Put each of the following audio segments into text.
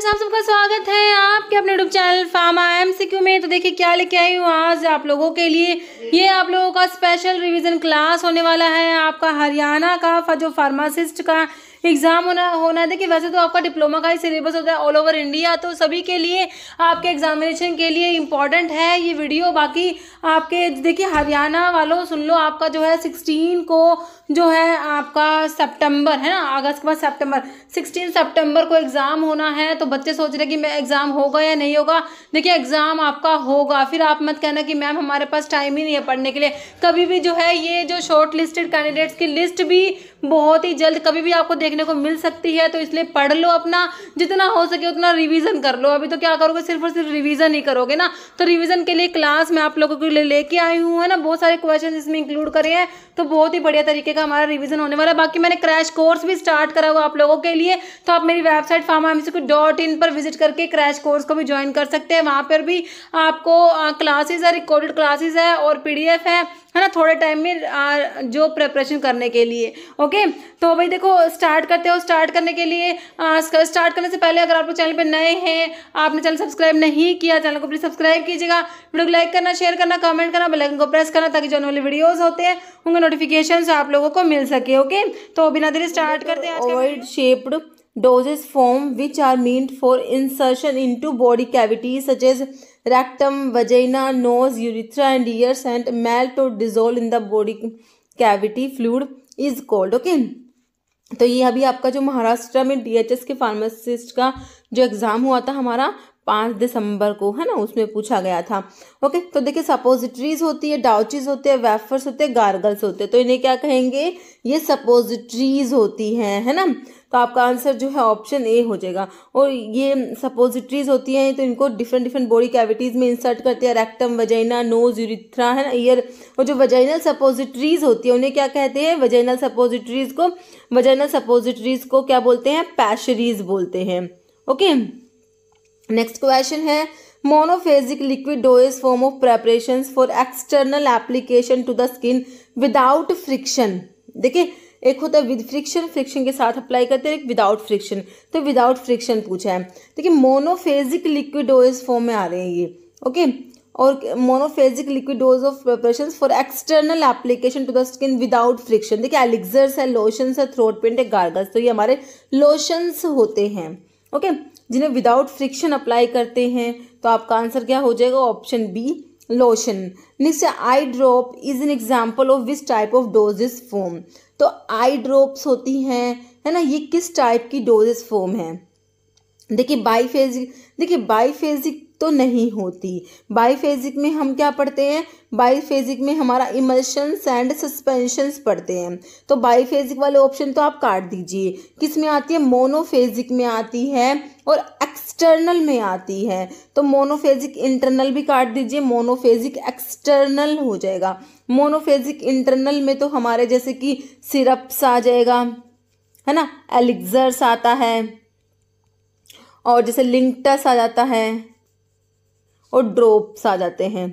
Friends आप सबका स्वागत है आपके अपने YouTube channel pharma M Q में तो देखिए क्या लेके आई हूँ आज आप लोगों के लिए ये आप लोगों का स्पेशल रिवीजन क्लास होने वाला है आपका हरियाणा का जो फार्मासिस्ट का एग्ज़ाम होना होना था कि वैसे तो आपका डिप्लोमा का ही सिलेबस होता है ऑल ओवर इंडिया तो सभी के लिए आपके एग्जामिनेशन के लिए इंपॉर्टेंट है ये वीडियो बाकी आपके देखिए हरियाणा वालों सुन लो आपका जो है सिक्सटीन को जो है आपका सेप्टेम्बर है ना अगस्त के बाद सेप्टेम्बर सिक्सटीन सेप्टेम्बर को एग्ज़ाम होना है तो बच्चे सोच रहे कि मैं एग्ज़ाम होगा या नहीं होगा देखिए एग्ज़ाम आपका होगा फिर आप मत कहना कि मैम हमारे पास टाइम ही नहीं है पढ़ने के लिए कभी भी जो है ये जो शॉर्ट लिस्टेड कैंडिडेट्स की लिस्ट भी बहुत ही जल्द कभी भी आपको देखने को मिल सकती है तो इसलिए पढ़ लो अपना जितना हो सके उतना रिविज़न कर लो अभी तो क्या करोगे सिर्फ और सिर्फ रिविज़न ही करोगे ना तो रिविज़न के लिए क्लास मैं आप लोगों के लिए लेके आई हूँ है ना बहुत सारे क्वेश्चन इसमें इंक्लूड करे हैं तो बहुत ही बढ़िया तरीके का हमारा रिविज़न होने वाला बाकी मैंने क्रैश कोर्स भी स्टार्ट करा हुआ आप लोगों के लिए तो आप मेरी वेबसाइट फार्मा डॉट इन पर विजिट करके क्रैश कोर्स को भी ज्वाइन कर सकते हैं वहाँ पर भी आपको क्लासेज है रिकॉर्डेड क्लासेज है और पी है है ना थोड़े टाइम में आ, जो प्रेपरेशन करने के लिए ओके तो भाई देखो स्टार्ट करते हो स्टार्ट करने के लिए आ, स्टार्ट करने से पहले अगर आप लोग चैनल पर नए हैं आपने चैनल सब्सक्राइब नहीं किया चैनल को प्लीज़ सब्सक्राइब कीजिएगा वीडियो को लाइक करना शेयर करना कमेंट करना बेलाइकन को प्रेस करना ताकि जो आने वाले वीडियोज़ होते हैं उनके नोटिफिकेशन आप लोगों को मिल सके ओके तो बिना देरी स्टार्ट करते हैं ovoid shaped doses form which are meant for insertion into body cavities such as rectum, vagina, nose, urethra and ears and melt or dissolve in the body cavity fluid is called. Okay. तो ये अभी आपका जो महाराष्ट्र में DHS के pharmacist का जो exam हुआ था हमारा पाँच दिसंबर को है ना उसमें पूछा गया था ओके तो देखिए सपोजिटरीज होती है डाउचिज होते हैं वेफर्स होते हैं गार्गल्स होते हैं तो इन्हें क्या कहेंगे ये सपोजिटरीज होती हैं है ना तो आपका आंसर जो है ऑप्शन ए हो जाएगा और ये सपोजिटरीज होती हैं तो इनको डिफरेंट डिफरेंट बॉडी कैविटीज़ में इंसर्ट करते हैं रेक्टम वजाइना नोज यूरिथ्रा है ना ईयर और जो वजाइनल सपोजिटरीज होती है उन्हें क्या कहते हैं वजाइनल सपोजिटरीज को वजाइनल सपोजिटरीज को क्या बोलते हैं पैशरीज बोलते हैं ओके नेक्स्ट क्वेश्चन है monophasic liquid is form of preparation for external application to the skin without friction देखिए एक होता है विद फ्रिक्शन फ्रिक्शन के साथ अप्लाई करते हैं एक विदाउट फ्रिक्शन तो विदाउट फ्रिक्शन पूछा है देखिए मोनोफेजिक लिक्विड डोज फॉर्म में आ रहे हैं ये ओके और monophasic liquid dose of preparation for external application to the skin without friction देखिए एलिग्जर्स है लोशंस है थ्रोट पेंट है गार्गस तो ये हमारे लोशंस होते हैं ओके okay? जिन्हें विदाउट फ्रिक्शन अप्लाई करते हैं तो आपका आंसर क्या हो जाएगा option B lotion next eye drop is an example of which type of doses form तो आई ड्रॉप्स होती हैं है ना ये किस टाइप की डोजेस फोम है देखिए बाईफेजिक देखिए बाईफेजिक तो नहीं होती बाईफेजिक में हम क्या पढ़ते हैं बाईफेजिक में हमारा इमल्शंस एंड सस्पेंशंस पढ़ते हैं तो बाईफेजिक वाले ऑप्शन तो आप काट दीजिए किस में आती है मोनोफेजिक में आती है और एक्सटर्नल में आती है तो मोनोफेजिक इंटरनल भी काट दीजिए मोनोफेजिक एक्सटर्नल हो जाएगा मोनोफेजिक इंटरनल में तो हमारे जैसे कि सिरप्स आ जाएगा है ना एलिग्जर्स आता है और जैसे लिंकटस आ जाता है और ड्रोप्स आ जाते हैं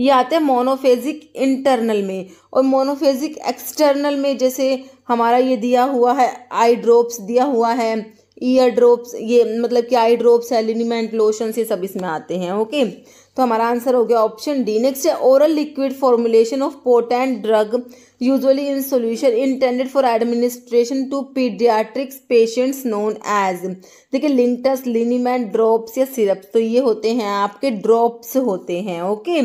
ये आते हैं मोनोफेजिक इंटरनल में और मोनोफेजिक एक्सटर्नल में जैसे हमारा ये दिया हुआ है आई ड्रॉप्स दिया हुआ है ईयर ड्रॉप्स ये मतलब कि आई ड्रॉप्स है लोशन लोशंस ये सब इसमें आते हैं ओके तो हमारा आंसर हो गया ऑप्शन डी नेक्स्ट है oral liquid formulation of potent drug usually in solution intended for administration to pediatrics patients known as देखिए लिंकटस लिनीमैन ड्रॉप्स या सिरप्स तो ये होते हैं आपके ड्रॉप्स होते हैं ओके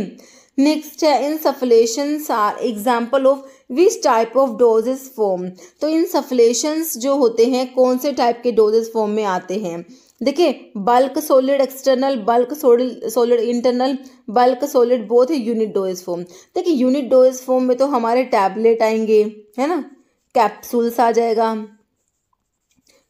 नेक्स्ट है insufflations are example of which type of doses form तो इन सफलेशंस जो होते हैं कौन से टाइप के डोजेस फॉर्म में आते हैं देखिए bulk solid external bulk solid internal bulk solid both unit dose form देखिए यूनिट डोज फॉर्म में तो हमारे टैबलेट आएंगे है ना कैप्सूल्स आ जाएगा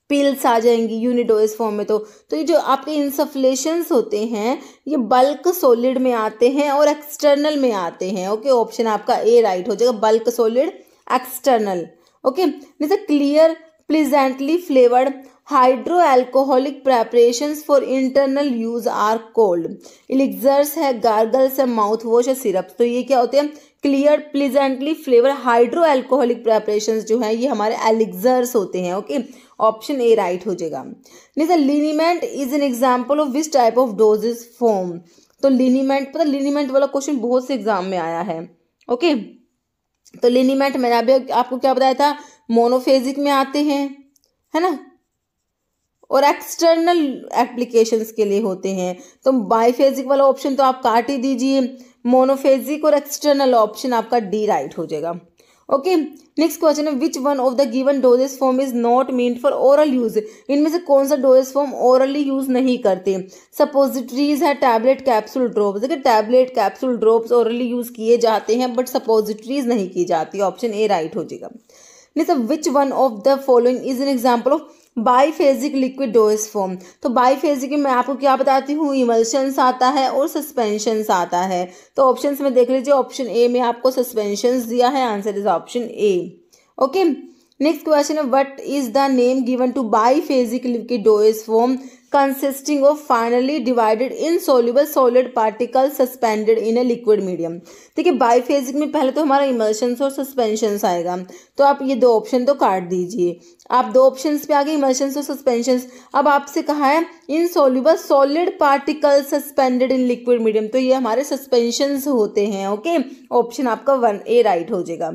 पिल्स आ जाएंगी यूनिडोज फॉर्म में तो तो ये जो आपके इंसफ्लेशंस होते हैं ये बल्क सॉलिड में आते हैं और एक्सटर्नल में आते हैं ओके ऑप्शन आपका ए राइट हो जाएगा बल्क सॉलिड एक्सटर्नल ओके जैसे clear pleasantly flavoured alcoholic preparation for internal use are called elixirs है गार्गल्स है माउथ वॉश है सिरप तो ये क्या होते हैं clear pleasantly flavour hydro alcoholic preparation जो है ये हमारे एलिग्जर्स होते हैं ओके ऑप्शन ए राइट हो जाएगा नहीं sir liniment is an example of which type of doses form तो लिनीमेंट पता लिनीमेंट वाला क्वेश्चन बहुत से एग्जाम में आया है ओके तो लिनीमेंट मैंने अभी आपको क्या बताया था मोनोफेजिक में आते हैं है ना और एक्सटर्नल एप्लीकेशंस के लिए होते हैं तो बाईफेजिक वाला ऑप्शन तो आप काट ही दीजिए मोनोफेजिक और एक्सटर्नल ऑप्शन आपका डी राइट हो जाएगा ओके नेक्स्ट क्वेश्चन है which one of the given doses form is not mean for oral use इनमें से कौन सा डोजेस फॉर्म ओरली यूज नहीं करते सपोजिटरीज है टैबलेट कैप्सूल ड्रॉप्स देखिए tablet capsule drops orally use किए जाते हैं बट सपोजिटरीज नहीं की जाती ऑप्शन ए राइट हो जाएगा which one of the following is an example of biphasic liquid dose form तो बाईफेजिक में आपको क्या बताती हूँ इमल्शंस आता है और सस्पेंशंस आता है तो ऑप्शन में देख लीजिए ऑप्शन ए में आपको सस्पेंशंस दिया है answer is option A okay next question है what is the name given to biphasic liquid dose form consisting of finally divided insoluble solid particles suspended in a liquid medium है biphasic में पहले तो हमारा इमर्शंस और suspensions आएगा तो आप ये दो ऑप्शन तो काट दीजिए आप दो ऑप्शंस पे आ गए इमर्शंस और सस्पेंशंस अब आपसे कहा है insoluble solid particle suspended in liquid medium तो ये हमारे सस्पेंशंस होते हैं ओके ऑप्शन आपका वन ए राइट हो जाएगा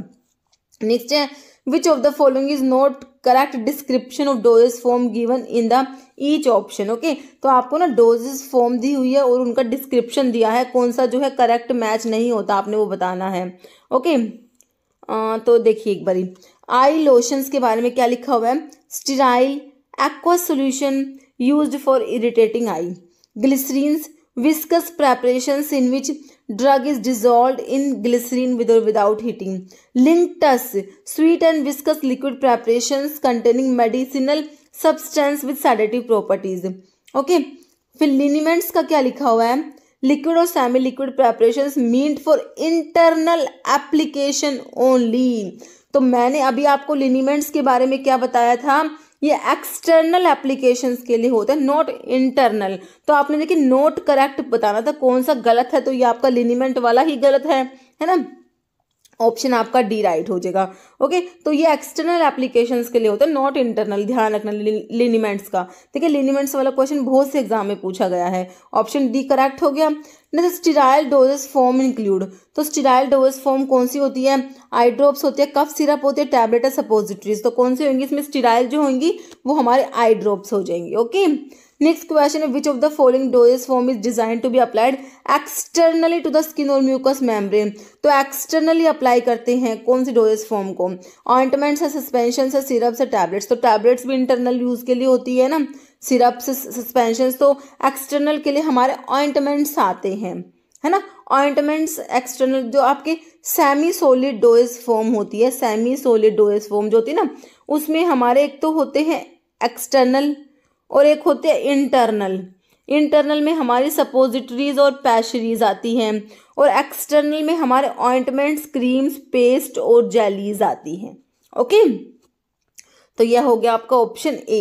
नेक्स्ट है which of the following is not correct description of doses form given in the each option okay तो आपको ना डोजेस फॉर्म दी हुई है और उनका डिस्क्रिप्शन दिया है कौन सा जो है करेक्ट मैच नहीं होता आपने वो बताना है ओके okay? तो देखिए एक बारी आई लोशंस के बारे में क्या लिखा हुआ है sterile aqua solution use for irritating eye glycerins viscous preparation in which drug is dissolve in glycerin with और without heating linctus sweet and viscous liquid preparation containing medicinal substance with sedative properties okay फिर liniments का क्या लिखा हुआ है liquid और semi liquid preparation meant for internal application only तो मैंने अभी आपको लिनिमेंट्स के बारे में क्या बताया था ये एक्सटर्नल एप्लीकेशंस के लिए होता है नॉट इंटरनल तो आपने देखिए नोट करेक्ट बताना था कौन सा गलत है तो ये आपका लिनिमेंट वाला ही गलत है है ना ऑप्शन आपका डी राइट हो जाएगा ओके तो ये एक्सटर्नल एप्लीकेशंस के लिए होता है नॉट इंटरनल ध्यान रखना लिनिमेंट्स का ठीक है लिनिमेंट्स वाला क्वेश्चन बहुत से एग्जाम में पूछा गया है ऑप्शन डी करेक्ट हो गया next sterile doses form include तो स्टीराइल डोजेस फॉर्म कौन सी होती है आई ड्रॉप्स होते हैं कफ सिरप होती है टैबलेट है सपोजिटरीज तो कौन सी होंगी इसमें स्टीराइल जो होंगी वो हमारे आई ड्रॉप्स हो जाएंगी ओके नेक्स्ट क्वेश्चन है which of the following doses form is design to be applied externally to the skin और म्यूकस मेम्ब्रेन तो एक्सटर्नली अप्लाई करते हैं कौन सी डोजेस फॉर्म को ऑइंटमेंट्स है सस्पेंशन है सिरप्स है टैबलेट्स तो टैबलेट्स भी इंटरनल यूज के लिए होती है ना सिरप्स सस्पेंशन तो एक्सटर्नल के लिए हमारे ऑइंटमेंट्स आते हैं है ना ऑइंटमेंट्स एक्सटर्नल जो आपके सेमी सोलिड डोज फॉर्म होती है सेमी सोलिड डोज फॉर्म जो होती है ना उसमें हमारे एक तो होते हैं एक्सटर्नल और एक होते हैं इंटरनल इंटरनल में हमारी सपोजिटरीज और पैशरीज आती हैं और एक्सटर्नल में हमारे ऑइंटमेंट्स क्रीम्स पेस्ट और जेलीज आती हैं ओके तो यह हो गया आपका option A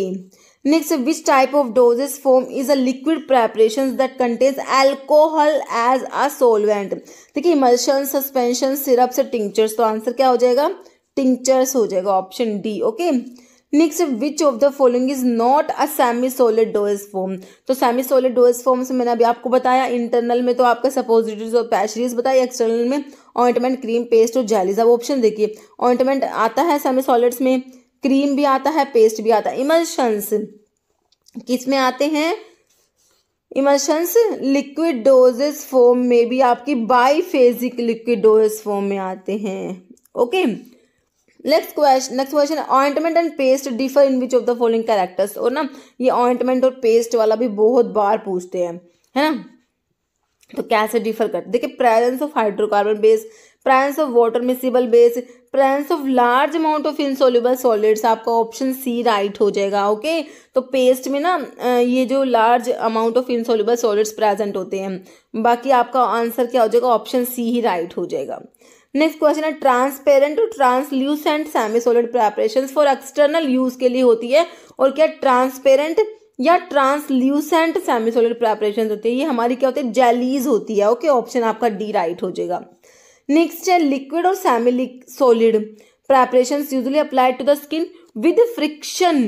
next which type of doses form is a liquid preparation that contains alcohol as a solvent देखिए इमल्शन सस्पेंशन सिरप से टिंक्चर्स तो आंसर क्या हो जाएगा टिंक्चर्स हो जाएगा option D okay next which of the following is not a semi solid dose form तो semi solid dose form से मैंने अभी आपको बताया इंटरनल में तो आपका सपोजिटिव और पैशरीज बताया एक्सटर्नल में ऑइंटमेंट क्रीम पेस्ट और जेलीज अब ऑप्शन देखिए ऑइंटमेंट आता है सेमी सॉलिड्स में क्रीम भी आता है पेस्ट भी आता है इमल्शंस किस में आते हैं इमल्शंस लिक्विड डोजेस फॉर्म में भी आपकी बाईफेजिक लिक्विड डोजेस फॉर्म में आते हैं okay next question next question ointment and paste differ in which of the following characters और ना ये ऑइंटमेंट और पेस्ट वाला भी बहुत बार पूछते हैं है ना तो कैसे डिफर कर देखिए presence of hydrocarbon base presence of water miscible base presence of large amount of insoluble solids आपका ऑप्शन सी राइट हो जाएगा ओके तो पेस्ट में ना ये जो large amount of insoluble solids present होते हैं बाकी आपका आंसर क्या हो जाएगा ऑप्शन सी ही राइट हो जाएगा नेक्स्ट क्वेश्चन है ट्रांसपेरेंट और translucent semi solid preparation for external use के लिए होती है और क्या ट्रांसपेरेंट या ट्रांसल्यूसेंट सेमी सॉलिड प्रेपरेशन होती है ये हमारी क्या होती है जेलीज होती है ओके ऑप्शन आपका डी राइट हो जाएगा नेक्स्ट है लिक्विड और semi solid preparation usually applied to the skin with friction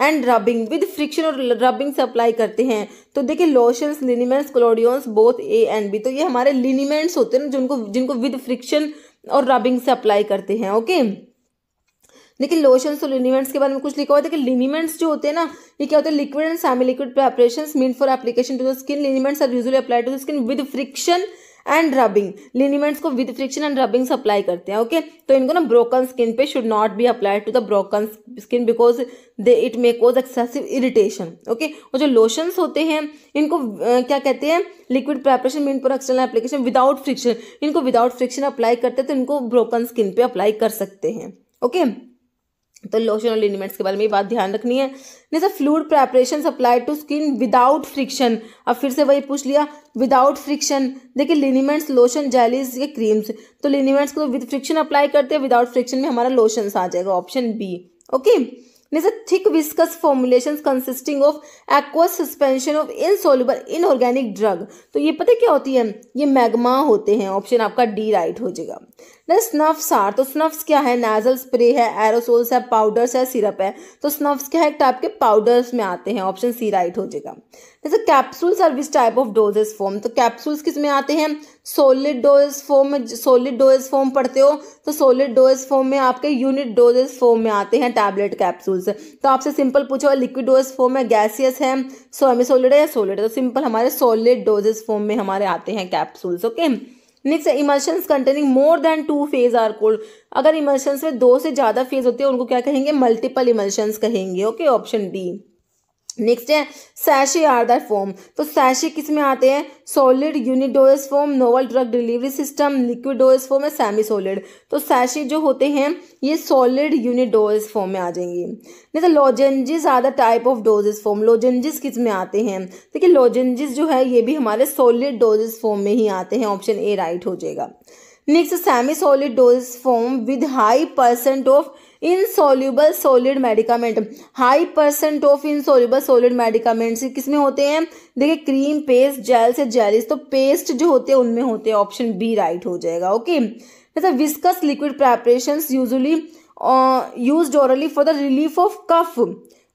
and rubbing with friction और रबिंग से अप्लाई करते हैं तो देखिए lotions liniments collodions both A and B तो ये हमारे लिनीमेंट्स होते हैं ना जिनको जिनको विद फ्रिक्शन और रबिंग से अप्लाई करते हैं ओके देखिए लोशंस और लिनीमेंट्स के बारे में कुछ लिखा हुआ है देखिए लिनीमेंट्स जो होते हैं ना ये क्या होते हैं liquid and semi liquid preparation mean for application to the skin liniments are usually apply to the skin with friction and rubbing liniments को with friction and rubbing apply करते हैं ओके तो इनको ना ब्रोकन स्किन पे should not be apply to the broken skin because they it may cause excessive irritation okay और जो lotions होते हैं इनको क्या कहते हैं liquid preparation mean for external application without friction इनको विदाउट फ्रिक्शन अप्लाई करते हैं तो इनको ब्रोकन स्किन पे अप्लाई कर सकते हैं ओके okay? तो लोशन और लिनिमेंट्स के बारे में बात ध्यान रखनी है जैसे fluid preparation apply to skin without friction अब फिर से वही पूछ लिया विदाउट फ्रिक्शन देखिए लिनिमेंट्स लोशन जेलीज या क्रीम्स तो लिनिमेंट्स को तो विद फ्रिक्शन अप्लाई करते हैं विदाउट फ्रिक्शन में हमारा लोशंस आ जाएगा option B okay it is a thick viscous formulation consisting of aqueous suspension of insoluble inorganic drug तो ये पता क्या होती है ये मैग्मा होते हैं ऑप्शन आपका डी राइट हो जाएगा ना स्नफ्स आर तो स्नफ्स क्या है नेजल स्प्रे है एरोसोल्स है पाउडर्स है सिरप है तो स्नफ्स क्या है एक टाइप के पाउडर्स में आते हैं ऑप्शन सी राइट हो जाएगा जैसे capsules are which type of doses form तो कैप्सूल्स किस में आते हैं सोलिड डोज फॉर्म में सोलिड डोज फॉर्म पढ़ते हो तो सोलिड डोज फॉर्म में आपके यूनिट डोजेस फॉर्म में आते हैं टैबलेट कैप्सूल्स तो आपसे सिंपल पूछो लिक्विड डोज फॉर्म में गैसियस है सोमी सोलिड है या सोलिड है तो सिंपल हमारे सोलिड डोजेस फॉर्म में हमारे आते हैं capsules okay next emulsions containing more than two phase are called अगर इमर्शंस में दो से ज़्यादा फेज होते हैं उनको क्या कहेंगे मल्टीपल इमर्शंस कहेंगे ओके ऑप्शन डी नेक्स्ट है सैशे आर दर फॉर्म तो सैशे किस में आते हैं solid unidose form novel drug delivery system liquid dose form है सेमी सॉलिड तो सैशे जो होते हैं ये सॉलिड यूनिडोज फॉर्म में आ जाएंगे next lozenges are the type of doses form lozenges किस में आते हैं देखिए लॉजेंजिस जो है ये भी हमारे सॉलिड डोजेस फॉर्म में ही आते हैं ऑप्शन ए राइट हो जाएगा next semi solid dose form with high percent of insoluble solid medicament high percent of insoluble medicament medicaments किसमें होते हैं देखिए क्रीम पेस्ट जेल से जेलिस तो पेस्ट जो होते हैं उनमें होते हैं ऑप्शन बी राइट हो जाएगा ओके जैसे viscous liquid preparation usually use orally for the relief of cough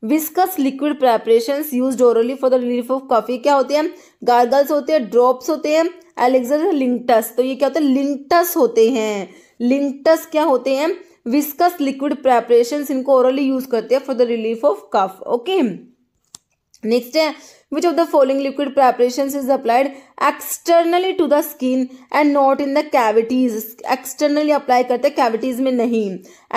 viscous liquid preparation use orally for the relief of cough ये क्या होते हैं गार्गल्स होते हैं ड्रॉप्स होते हैं एलेक्सर लिंकटस तो ये क्या होता है लिंटस होते हैं लिंटस क्या होते हैं विस्कस लिक्विड प्रेपरेशन इनको ओरली यूज करते हैं for the relief of cough okay next है which of the following liquid preparation is applied externally to the skin and not in the cavities externally apply करते हैं cavities में नहीं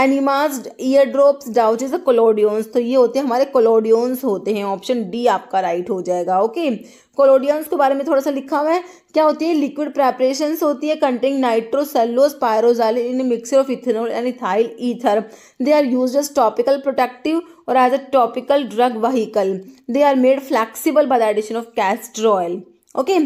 animas ear drops डाउचेज अ कोलोडियंस तो ये होते हैं हमारे कोलोडियंस होते हैं ऑप्शन डी आपका राइट हो जाएगा ओके कोलोडियंस के बारे में थोड़ा सा लिखा हुआ है क्या होती है लिक्विड प्रेपरेशन होती है contain nitrocellulose pyroxylin in mixture of ethanol and ethyl ether they are use topical protective और as a topical drug vehicle they are made flexible by the addition of castor oil. Okay.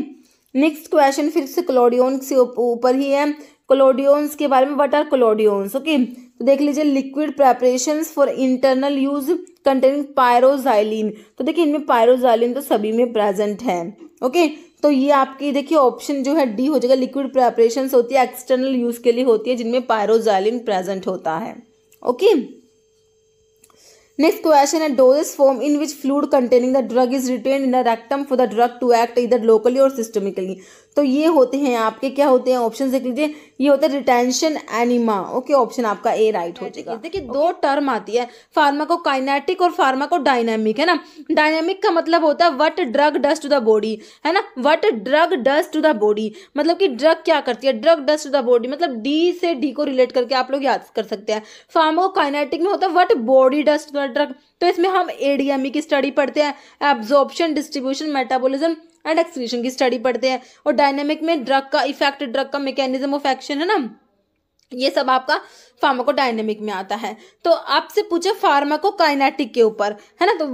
Next question फिर से क्लोडियोन्स के ऊपर ही है क्लोडियोन्स के बारे में what are क्लोडियोन्स okay तो देख लीजिए liquid preparation for internal use containing pyroxylin तो देखिए इनमें पायरोजाइलिन तो सभी में प्रेजेंट है ओके तो ये आपकी देखिए ऑप्शन जो है डी हो जाएगा लिक्विड प्रेपरेशन होती है एक्सटर्नल यूज के लिए होती है जिनमें पायरोजाइलिन प्रेजेंट होता है okay okay? Next question, a dosage form in which fluid containing the drug is retained in the rectum for the drug to act either locally or systemically. तो ये होते हैं आपके क्या होते हैं ऑप्शन देख लीजिए ये होता है रिटेंशन एनिमा ओके ऑप्शन आपका ए राइट हो जाएगा देखिए दो टर्म आती है काइनेटिक और डायनेमिक है ना डायनेमिक का मतलब होता है what drug does to the body है ना what drug does to the body मतलब कि ड्रग क्या करती है drug does to the body मतलब डी से डी को रिलेट करके आप लोग याद कर सकते हैं काइनेटिक में होता है वट बॉडी डस्ट ड्रग तो इसमें हम एडीएमई e की स्टडी पढ़ते हैं absorption distribution metabolism and excretion की स्टडी पढ़ते हैं और डायनेमिक में ड्रग का इफेक्ट ड्रग का मैकेनिज्म ऑफ एक्शन है ना ये सब आपका फार्माकोडायनेमिक में आता है तो आपसे पूछे फार्माकोकाइनेटिक के ऊपर है ना तो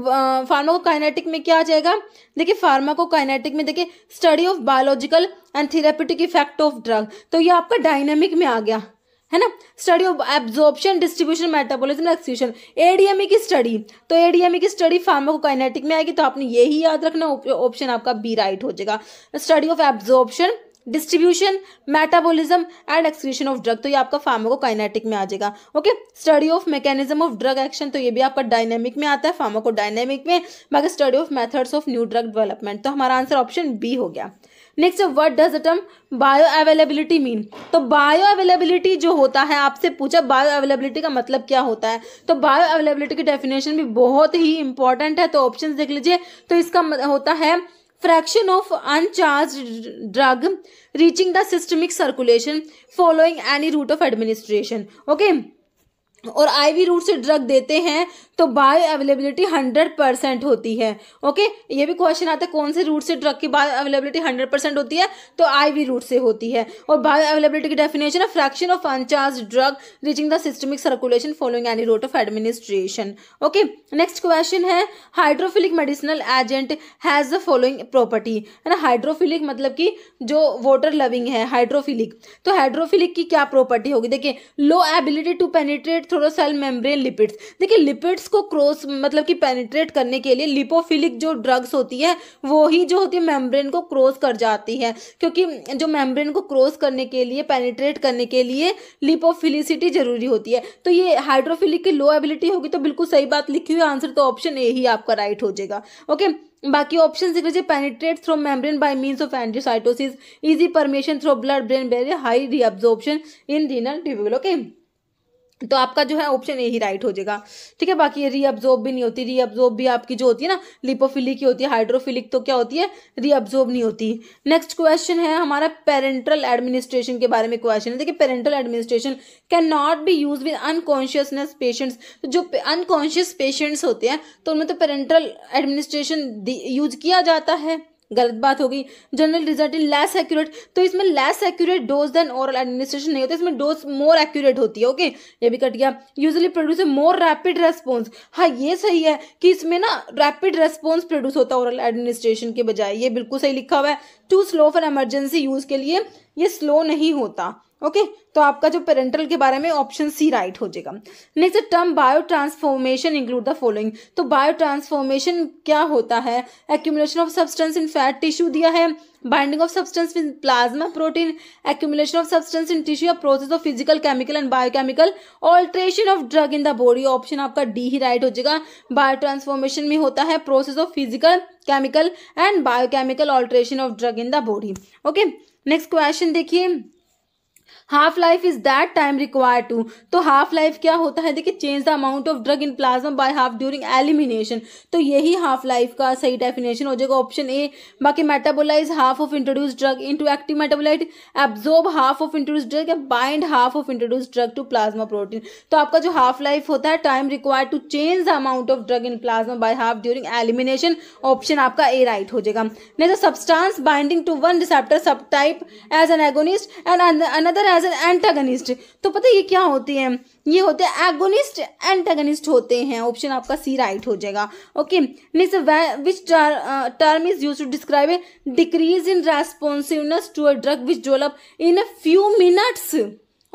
फार्माकोकाइनेटिक में क्या आ जाएगा देखिए फार्माकोकाइनेटिक में देखिए study of biological and therapeutic effect of drug तो ये आपका डायनेमिक में आ गया है ना study of absorption distribution metabolism excretion ADME की स्टडी तो एडीएमई e की स्टडी फार्माकोकाइनेटिक में आएगी तो आपने यही याद रखना ऑप्शन आपका बी राइट हो जाएगा study of absorption distribution metabolism and excretion of drug तो ये आपका फार्माकोकाइनेटिक में आ जाएगा okay study of mechanism of drug action तो ये भी आपका डायनेमिक में आता है फार्माकोडायनेमिक में बाकी study of methods of new drug development तो हमारा आंसर ऑप्शन बी हो गया next what does term bioavailability mean तो बायो अवेलेबिलिटी जो होता है आपसे पूछा बायो अवेलेबिलिटी का मतलब क्या होता है तो बायो अवेलेबिलिटी की डेफिनेशन भी बहुत ही इंपॉर्टेंट है तो ऑप्शन देख लीजिए तो इसका होता है fraction of uncharged drug reaching the systemic circulation following any route of administration okay और आईवी रूट से ड्रग देते हैं तो बायो अवेलेबिलिटी हंड्रेड परसेंट होती है ओके ये भी क्वेश्चन आता है कौन से रूट से ड्रग की बायो अवेलेबिलिटी हंड्रेड परसेंट होती है तो आईवी रूट से होती है और बायो अवेलेबिलिटी की डेफिनेशन है fraction of uncharged drug reaching the systemic circulation following any route of administration okay next question है hydrophilic medicinal agent has the following property है ना हाइड्रोफिलिक मतलब कि जो वॉटर लविंग है हाइड्रोफिलिक तो हाइड्रोफिलिक की क्या प्रॉपर्टी होगी देखिए low ability to penetrate through cell membrane lipids देखिए लिपिड्स को क्रॉस मतलब कि पेनिट्रेट करने के लिए लिपोफिलिक जो ड्रग्स होती है वो ही जो होती है मेम्ब्रेन को क्रॉस कर जाती है क्योंकि जो मेम्ब्रेन को क्रॉस करने के लिए पेनिट्रेट करने के लिए लिपोफिलिसिटी जरूरी होती है तो ये हाइड्रोफिलिक की लो एबिलिटी होगी तो बिल्कुल सही बात लिखी हुई आंसर तो ऑप्शन ए ही आपका राइट हो जाएगा ओके बाकी ऑप्शन देख लीजिए penetrate through membrane by means of endocytosis easy permeation through blood brain barrier high reabsorption in renal tubule okay तो आपका जो है ऑप्शन ए ही राइट हो जाएगा ठीक है बाकी ये रीअब्जॉर्ब भी नहीं होती रीअब्जॉर्ब भी आपकी जो होती है ना लिपोफिलिक ही होती है हाइड्रोफिलिक तो क्या होती है रीअब्जॉर्ब नहीं होती नेक्स्ट क्वेश्चन है हमारा पेरेंटल एडमिनिस्ट्रेशन के बारे में क्वेश्चन है देखिए parenteral administration can not be use with unconsciousness patients जो अनकॉन्शियस पेशेंट्स होते हैं तो उनमें तो पेरेंटल एडमिनिस्ट्रेशन यूज किया जाता है गलत बात होगी general result in less accurate तो इसमें less accurate dose than oral administration नहीं होता इसमें डोज मोर एक्यूरेट होती है ओके ये भी कट गया usually produce more rapid response हाँ ये सही है कि इसमें ना रैपिड रेस्पॉन्स प्रोड्यूस होता है ओरल एडमिनिस्ट्रेशन के बजाय ये बिल्कुल सही लिखा हुआ है too slow for emergency use के लिए ये स्लो नहीं होता ओके okay, तो आपका जो पेरेंटल के बारे में ऑप्शन सी राइट हो जाएगा next term biotransformation include the following तो बायो ट्रांसफॉर्मेशन क्या होता है accumulation of substance in fat tissue दिया है binding of substance in plasma protein accumulation of substance in tissue या process of physical chemical and biochemical alteration of drug in the body option आपका D ही right हो जाएगा biotransformation में होता है process of physical chemical and biochemical alteration of drug in the body okay next question देखिए half life is that time require to तो half life क्या होता है देखिए change the amount of drug in plasma by half during elimination तो यही half life का सही डेफिनेशन हो जाएगा ऑप्शन ए बाकी metabolize half of introduce drug into active metabolite absorb half of introduce drug या bind half of introduce drug to plasma protein तो आपका जो हाफ लाइफ होता है time require to change the amount of drug in plasma by half during elimination option आपका A right हो जाएगा next substance binding to one receptor subtype as an agonist and another another as N antagonist तो पता है ये क्या होते हैं ये होते हैं एगोनिस्ट एंटागनिस्ट होते हैं ऑप्शन आपका सी राइट हो जाएगा okay next which term is use to describe a decrease in responsiveness to a drug which develop in a few minutes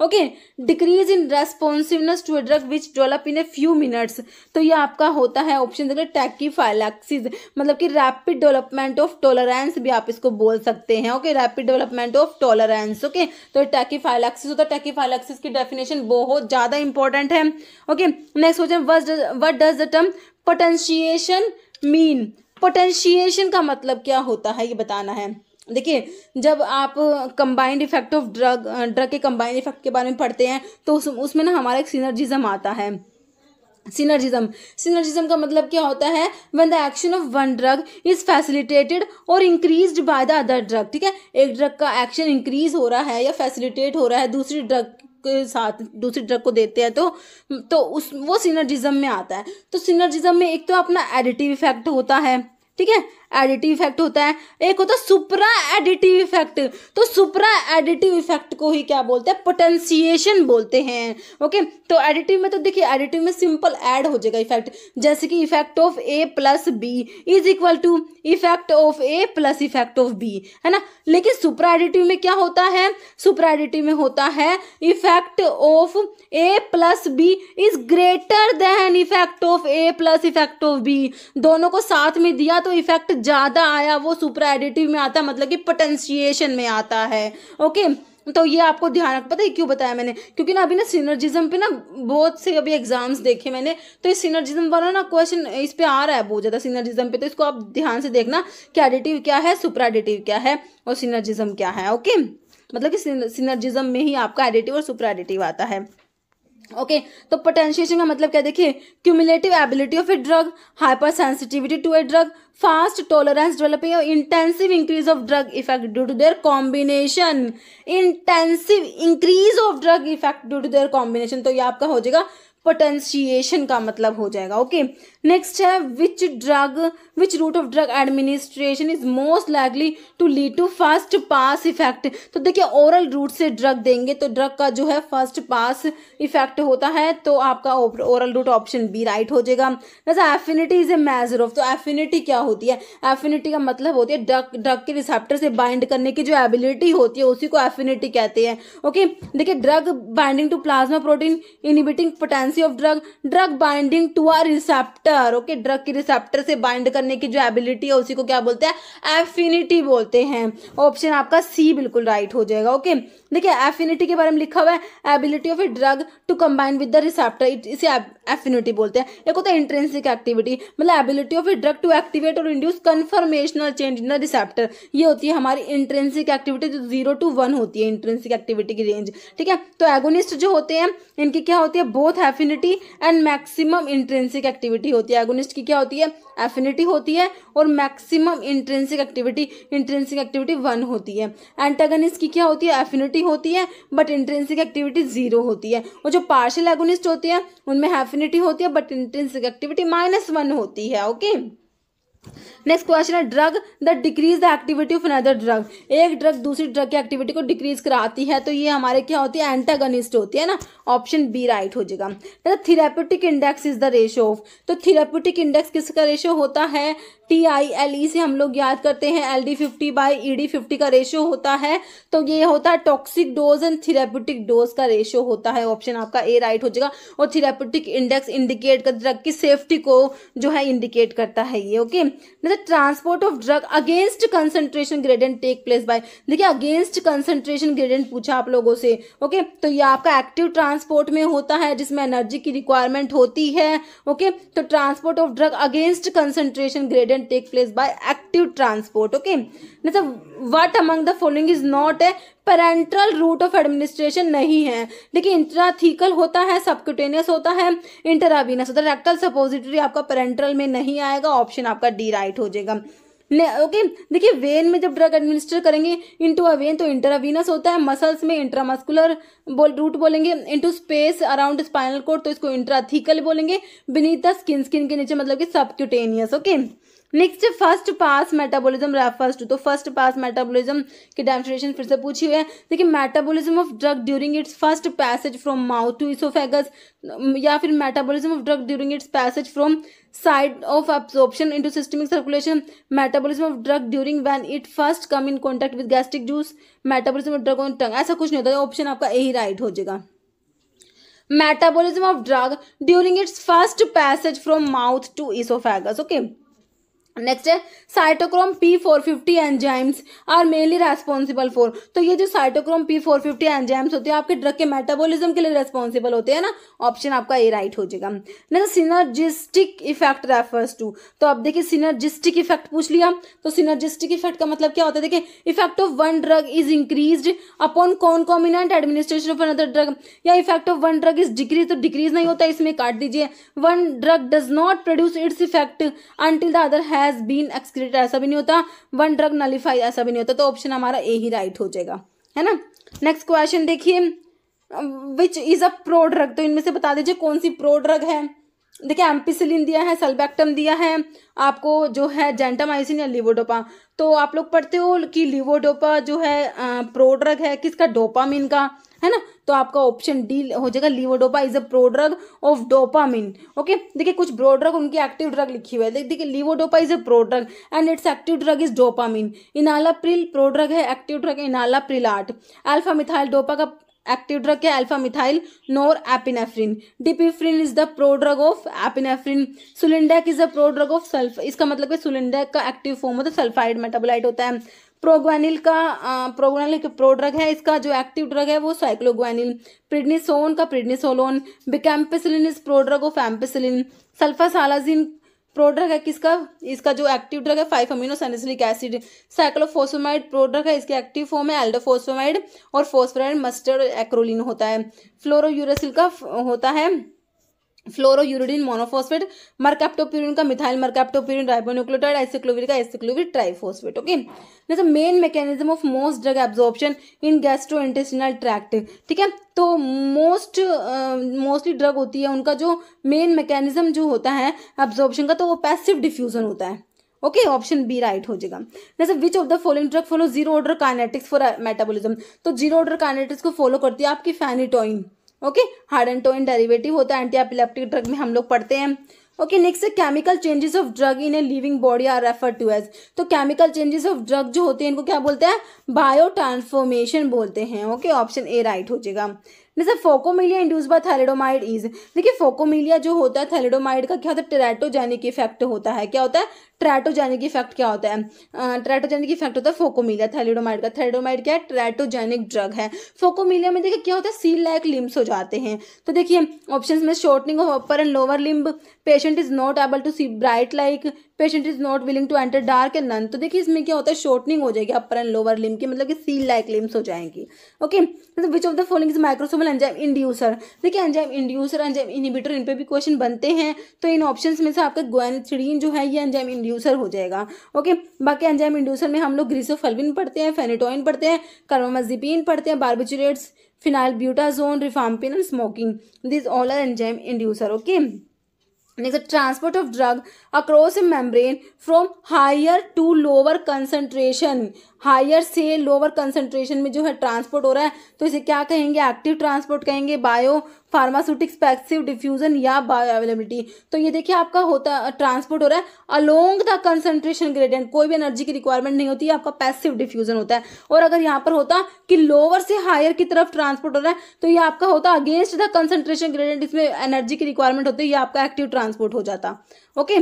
okay decrease in responsiveness to drug which develop in a few minutes तो ये आपका होता है option देखिए टैकीफाइलैक्सिस मतलब कि rapid development of tolerance भी आप इसको बोल सकते हैं okay rapid development of tolerance okay तो टैकीफाइलैक्सिस होता है टैकीफाइलैक्सिस की डेफिनेशन बहुत ज़्यादा इंपॉर्टेंट है okay next question what does the term potentiation mean potentiation का मतलब क्या होता है ये बताना है देखिए जब आप combined effect of drug drug के कंबाइंड इफेक्ट के बारे में पढ़ते हैं तो उस, उसमें ना हमारा एक सीनर्जिज्म आता है सिनर्जिज्म सिनर्जिज्म का मतलब क्या होता है one the action of one drug is facilitated और increase by the other drug ठीक है एक ड्रग का एक्शन इंक्रीज हो रहा है या फैसिलिटेट हो रहा है दूसरी ड्रग के साथ दूसरी ड्रग को देते हैं तो तो उस वो सिनर्जिज्म में आता है तो सिनर्जिज्म में एक तो अपना एडिटिव इफेक्ट होता है ठीक है एडिटिव इफेक्ट होता है एक होता है सुपरा एडिटिव इफेक्ट तो सुपरा एडिटिव इफेक्ट को ही क्या बोलते हैं पोटेंशिएशन बोलते हैं ओके तो एडिटिव में तो देखिए एडिटिव में सिंपल ऐड हो जाएगा इफेक्ट जैसे कि effect of A plus B is equal to effect of A plus effect of B है ना लेकिन सुपरा एडिटिव में क्या होता है सुपरा एडिटिव में होता है effect of A plus B is greater than effect of A plus effect of B दोनों को साथ में दिया तो इफेक्ट ज़्यादा आया वो सुपरा एडिटिव में आता मतलब कि पोटेंशिएशन में आता है ओके तो ये आपको ध्यान रख पता है क्यों बताया मैंने क्योंकि ना अभी ना सिनर्जिज्म पे ना बहुत से अभी एग्जाम्स देखे मैंने तो ये सिनर्जिज्म वाला ना क्वेश्चन इस पे आ रहा है बहुत ज़्यादा सिनर्जिज्म पे तो इसको आप ध्यान से देखना कि एडिटिव क्या है सुपर एडिटिव क्या है और सिनर्जिज्म क्या है ओके मतलब कि सिनर्जिज्म में ही आपका एडिटिव और सुपर एडिटिव आता है ओके okay, तो पोटेंशिएशन का मतलब क्या देखिए cumulative ability of a drug hypersensitivity to a drug fast tolerance developing और intensive increase of drug effect due to their combination intensive increase of drug effect due to their combination तो ये आपका हो जाएगा potentiation का मतलब हो जाएगा ओके okay? नेक्स्ट है which drug which route of drug administration is most likely to lead to first pass effect तो देखिए ओरल रूट से ड्रग देंगे तो ड्रग का जो है फर्स्ट पास इफेक्ट होता है तो आपका oral route option B right हो जाएगा जैसा affinity is a measure of तो एफिनिटी क्या होती है एफिनिटी का मतलब होती है ड्रग ड्रग के रिसेप्टर से बाइंड करने की जो एबिलिटी होती है उसी को एफिनिटी कहते हैं ओके देखिए drug binding to plasma protein inhibiting potency of drug drug binding to are receptor receptor okay drug की रिसेप्टर से बाइंड करने की जो एबिलिटी है उसी को क्या बोलते हैं एफिनिटी बोलते हैं ऑप्शन आपका सी बिल्कुल राइट हो जाएगा ओके देखिए एफिनिटी के बारे में लिखा हुआ है ability of a drug to combine with the receptor इसे एफिनिटी बोलते हैं एक होता है इंट्रेंसिक एक्टिविटी मतलब ability of a drug to activate और induce conformational change in the receptor ये होती है हमारी इंट्रेंसिक एक्टिविटी जो जीरो टू वन होती है इंट्रेंसिक एक्टिविटी की रेंज ठीक है तो एगोनिस्ट जो होते हैं इनकी क्या होती है both affinity and maximum intrinsic activity होती है एगोनिस्ट की क्या होती है एफिनिटी होती है और maximum intrinsic activity intrinsic activity one होती है एंटागनिस्ट की क्या होती है एफिनिटी एक्टिविटी होती है बट इंट्रेंसिक एक्टिविटी जीरो होती है और जो पार्शल एगोनिस्ट होती है उनमें हैफिनिटी होती है but intrinsic activity minus one होती है ओके नेक्स्ट क्वेश्चन है drug the decrease the activity of another drug एक ड्रग दूसरी ड्रग की एक्टिविटी को डिक्रीज कराती है तो ये हमारे क्या होती है एंटागनिस्ट होती है ना ऑप्शन बी राइट हो जाएगा the therapeutic index is the ratio of तो थेरापेटिक इंडेक्स किसका रेशियो होता है टी आई एल ई से हम लोग याद करते हैं L D fifty by E D fifty का रेशियो होता है तो ये होता है toxic dose and therapeutic dose का रेशियो होता है ऑप्शन आपका ए राइट हो जाएगा और थेरेप्यूटिक इंडेक्स इंडिकेट कर ड्रग की सेफ्टी को जो है इंडिकेट करता है ये ओके मतलब transport of drug against concentration gradient take place by देखिए अगेंस्ट कंसेंट्रेशन ग्रेडेंट पूछा आप लोगों से ओके तो ये आपका एक्टिव ट्रांसपोर्ट में होता है जिसमें एनर्जी की रिक्वायरमेंट होती है ओके तो transport of drug against concentration gradient accident take place by active transport okay मतलब what among the following is not a parenteral route of administration नहीं है देखिए इंट्राथीकल होता है सबक्यूटेनियस होता है इंटरावीनस होता है रेक्टल सपोजिटरी आपका पेरेंट्रल में नहीं आएगा ऑप्शन आपका डी राइट हो जाएगा ओके देखिए वेन में जब ड्रग एडमिनिस्टर करेंगे इनटू अ वेन तो इंटरावीनस होता है मसल्स में इंट्रामस्कुलर बोल रूट बोलेंगे into space around spinal cord तो इसको इंट्राथीकल बोलेंगे बिनीत द स्किन स्किन के नीचे मतलब कि subcutaneous okay okay? Next first pass metabolism refers to तो फर्स्ट पास मेटाबॉलिज्म की डेमोस्ट्रेशन फिर से पूछी हुई है देखिए metabolism of drug during its first passage from mouth to oesophagus या फिर metabolism of drug during its passage from site of absorption into systemic circulation metabolism of drug during when it first come in contact with gastric juice metabolism of drug on tongue ऐसा कुछ नहीं होता option आपका यही right हो जाएगा metabolism of drug during its first passage from mouth to oesophagus okay okay? Next है cytochrome P four fifty enzymes are mainly responsible for तो ये जो cytochrome P four fifty enzymes होते हैं आपके ड्रग के मेटाबॉलिज्म के लिए रेस्पॉन्सिबल होते हैं ना ऑप्शन आपका ए राइट हो जाएगा next synergistic effect refers to तो अब देखिए सिनर्जिस्टिक इफेक्ट पूछ लिया तो सिनर्जिस्टिक इफेक्ट का मतलब क्या होता है देखिए effect of one drug is increase upon con कॉमिनेंट एडमिनिस्ट्रेशन ऑफ अनदर ड्रग या effect of one drug is decrease तो डिक्रीज नहीं होता इसमें काट दीजिए one drug does not produce its effect until the other has has been excrete ऐसा भी नहीं होता वन ड्रग नलीफाइड ऐसा भी नहीं होता तो ऑप्शन हमारा ए ही राइट हो जाएगा है ना नेक्स्ट क्वेश्चन देखिए which is a prodrug तो इनमें से बता दीजिए कौन सी प्रो ड्रग है देखिए एम्पीसिलिन दिया है सल्बैक्टम दिया है आपको जो है जेंटामाइसिन या लिवोडोपा तो आप लोग पढ़ते हो कि लिवोडोपा जो है प्रोड्रग है किसका डोपामिन का है ना तो आपका ऑप्शन डी हो जाएगा levodopa is a prodrug of dopamine okay देखिए कुछ प्रोड्रग उनकी एक्टिव ड्रग लिखी हुई है देखिए levodopa is a prodrug and its active drug is dopamine enalapril prodrug है active drug enalaprilat alpha methyl dopa का एक्टिव ड्रग क्या alpha methyl norepinephrine dipivefrin is the prodrug of epinephrine sulindac is the prodrug of sulf इसका मतलब है सुलिंडेक का active form होता है sulphide metabolite होता है प्रोग्वानिल का प्रोग्वानिल एक प्रोड्रग है इसका जो एक्टिव ड्रग है वो साइक्लोग्वानिल प्रिडनिसोन का prednisolone bacampicillin is prodrug of ampicillin sulfasalazine pro है किसका इसका जो एक्टिव ड्रग है five amino acid cyclophosphamide prodrug है इसके एक्टिव फॉर्म है एल्डोफोसोमाइड और फोस्फोराइड मस्टर्ड एक्रोलिन होता है फ्लोरोसिल का होता है फ्लोरो फ्लोरोयूरिडिन मोनोफॉस्फेट मर्कैप्टोप्यूरिन का मिथाइल मर्कैप्टोप्यूरिन राइबोन्यूक्लियोटाइड आइसोक्लोविर का एसिक्लोविर ट्राइफोस्फेट ओके ना main mechanism of most drug absorption in gastrointestinal tract ठीक है तो मोस्ट मोस्टली ड्रग होती है उनका जो मेन मैकेनिज्म जो होता है एब्जॉर्प्शन का तो वो पैसिव डिफ्यूजन होता है ओके ऑप्शन बी राइट हो जाएगा जैसे which of the following drug follow zero order kinetics for metabolism तो जीरो ऑर्डर काइनेटिक्स को फॉलो करती है आपकी phenytoin okay hydantoin derivative होता है एंटी एपिलेप्टिक ड्रग में हम लोग पढ़ते हैं ओके नेक्स्ट है chemical changes of drug in a living body are refer to as तो केमिकल चेंजेस ऑफ ड्रग जो होते हैं इनको क्या बोलते हैं बायो ट्रांसफॉर्मेशन बोलते हैं ओके ऑप्शन ए राइट हो जाएगा जैसे phocomelia induced by thalidomide is देखिए फोकोमिलिया जो होता है थैलेडोमाइड का क्या होता है ट्रैटोजेनिक इफेक्ट होता है क्या होता है ट्रैटोजेनिक इफेक्ट क्या होता है ट्रैटोजेनिक इफेक्ट होता है फोकोमिलिया थैलेडोमाइड का थैलेडोमाइड क्या है ट्रैटोजेनिक ड्रग है फोकोमिलिया में देखिए क्या होता है सील लाइक लिम्स हो जाते हैं तो देखिए ऑप्शन में shortening of upper and lower limb patient is not able to see bright like patient is not willing to enter dark and none तो देखिए इसमें क्या होता है शॉर्टनिंग हो जाएगी अपर एंड लोअर लिम की मतलब कि सील लाइक लिम्स हो जाएंगी okay which of the following is microsomal enzyme inducer देखिए एंजाइम इंड्यूसर एंजाइम इनिबिटर इन पे भी क्वेश्चन बनते हैं तो इन ऑप्शन में से आपका गोएनथ्रीन जो है ये एंजाइम इंड्यूसर हो जाएगा ओके बाकी एंजाइम इंड्यूसर में हम लोग ग्रीसोफेलविन पढ़ते हैं फेनेटोइन पढ़ते हैं कर्मामाजीपिन पढ़ते हैं barbiturates phenylbutazone rifampin and smoking this all are enzyme inducer okay next transport of drug across a membrane from higher to lower concentration higher से लोअर कंसेंट्रेशन में जो है ट्रांसपोर्ट हो रहा है तो इसे क्या कहेंगे एक्टिव ट्रांसपोर्ट कहेंगे बायो फार्मास्यूटिक्स पैक्सिव डिफ्यूजन या बायोअवेलेबिलिटी तो ये देखिए आपका होता ट्रांसपोर्ट हो रहा है अलोंग द कंसेंट्रेशन ग्रेडियंट कोई भी एनर्जी की रिक्वायरमेंट नहीं होती आपका पैसिव डिफ्यूजन होता है और अगर यहाँ पर होता कि लोअर से हायर की तरफ ट्रांसपोर्ट हो रहा है तो ये आपका होता अगेंस्ट द कंसनट्रेशन ग्रेडियंट इसमें एनर्जी की रिक्वायरमेंट होती है ये आपका एक्टिव ट्रांसपोर्ट हो जाता ओके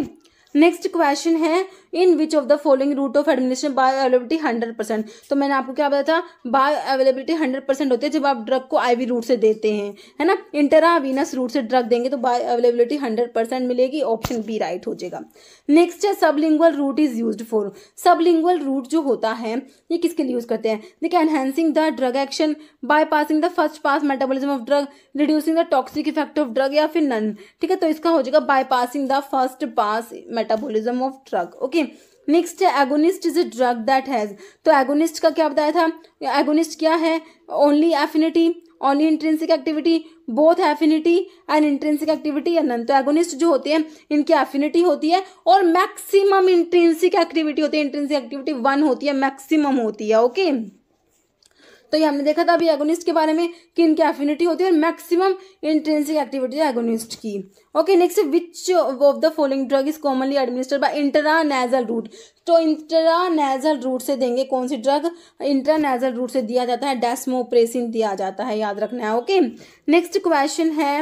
नेक्स्ट क्वेश्चन है in which of the following route of administration bioavailability hundred percent तो मैंने आपको क्या बताया था बाय अवेलेबिलिटी हंड्रेड परसेंट होती है जब आप ड्रग को आईवी रूट से देते हैं है ना इंटरावीनस रूट से ड्रग देंगे तो बाय अवेलेबिलिटी हंड्रेड परसेंट मिलेगी ऑप्शन बी राइट हो जाएगा नेक्स्ट है sublingual route is use for sublingual route जो होता है ये किसके लिए यूज करते हैं देखिए enhancing the drug action by passing the first pass metabolism of drug reducing the toxic effect of drug या फिर नन ठीक है तो इसका हो जाएगा by passing the first pass metabolism of drug okay okay next है agonist is a drug that has तो एगोनिस्ट का क्या बताया था एगोनिस्ट क्या है only affinity only intrinsic activity both affinity and intrinsic activity या नन तो एगोनिस्ट जो होते हैं इनकी एफिनिटी होती है और मैक्सिमम इंट्रेंसिक एक्टिविटी होती है इंट्रेंसिक एक्टिविटी वन होती है मैक्सिमम होती है ओके okay? तो ये हमने देखा था अभी एगोनिस्ट के बारे में कि इनकी एफिनिटी होती है और मैक्सिमम इंटेंसिक एक्टिविटी एगोनिस्ट की okay next which of the following drug is commonly administered by intranasal route तो इंटरानेजल रूट से देंगे कौन सी ड्रग इंटरानेजल रूट से दिया जाता है डेस्मोप्रेसिन दिया जाता है याद रखना है ओके नेक्स्ट क्वेश्चन है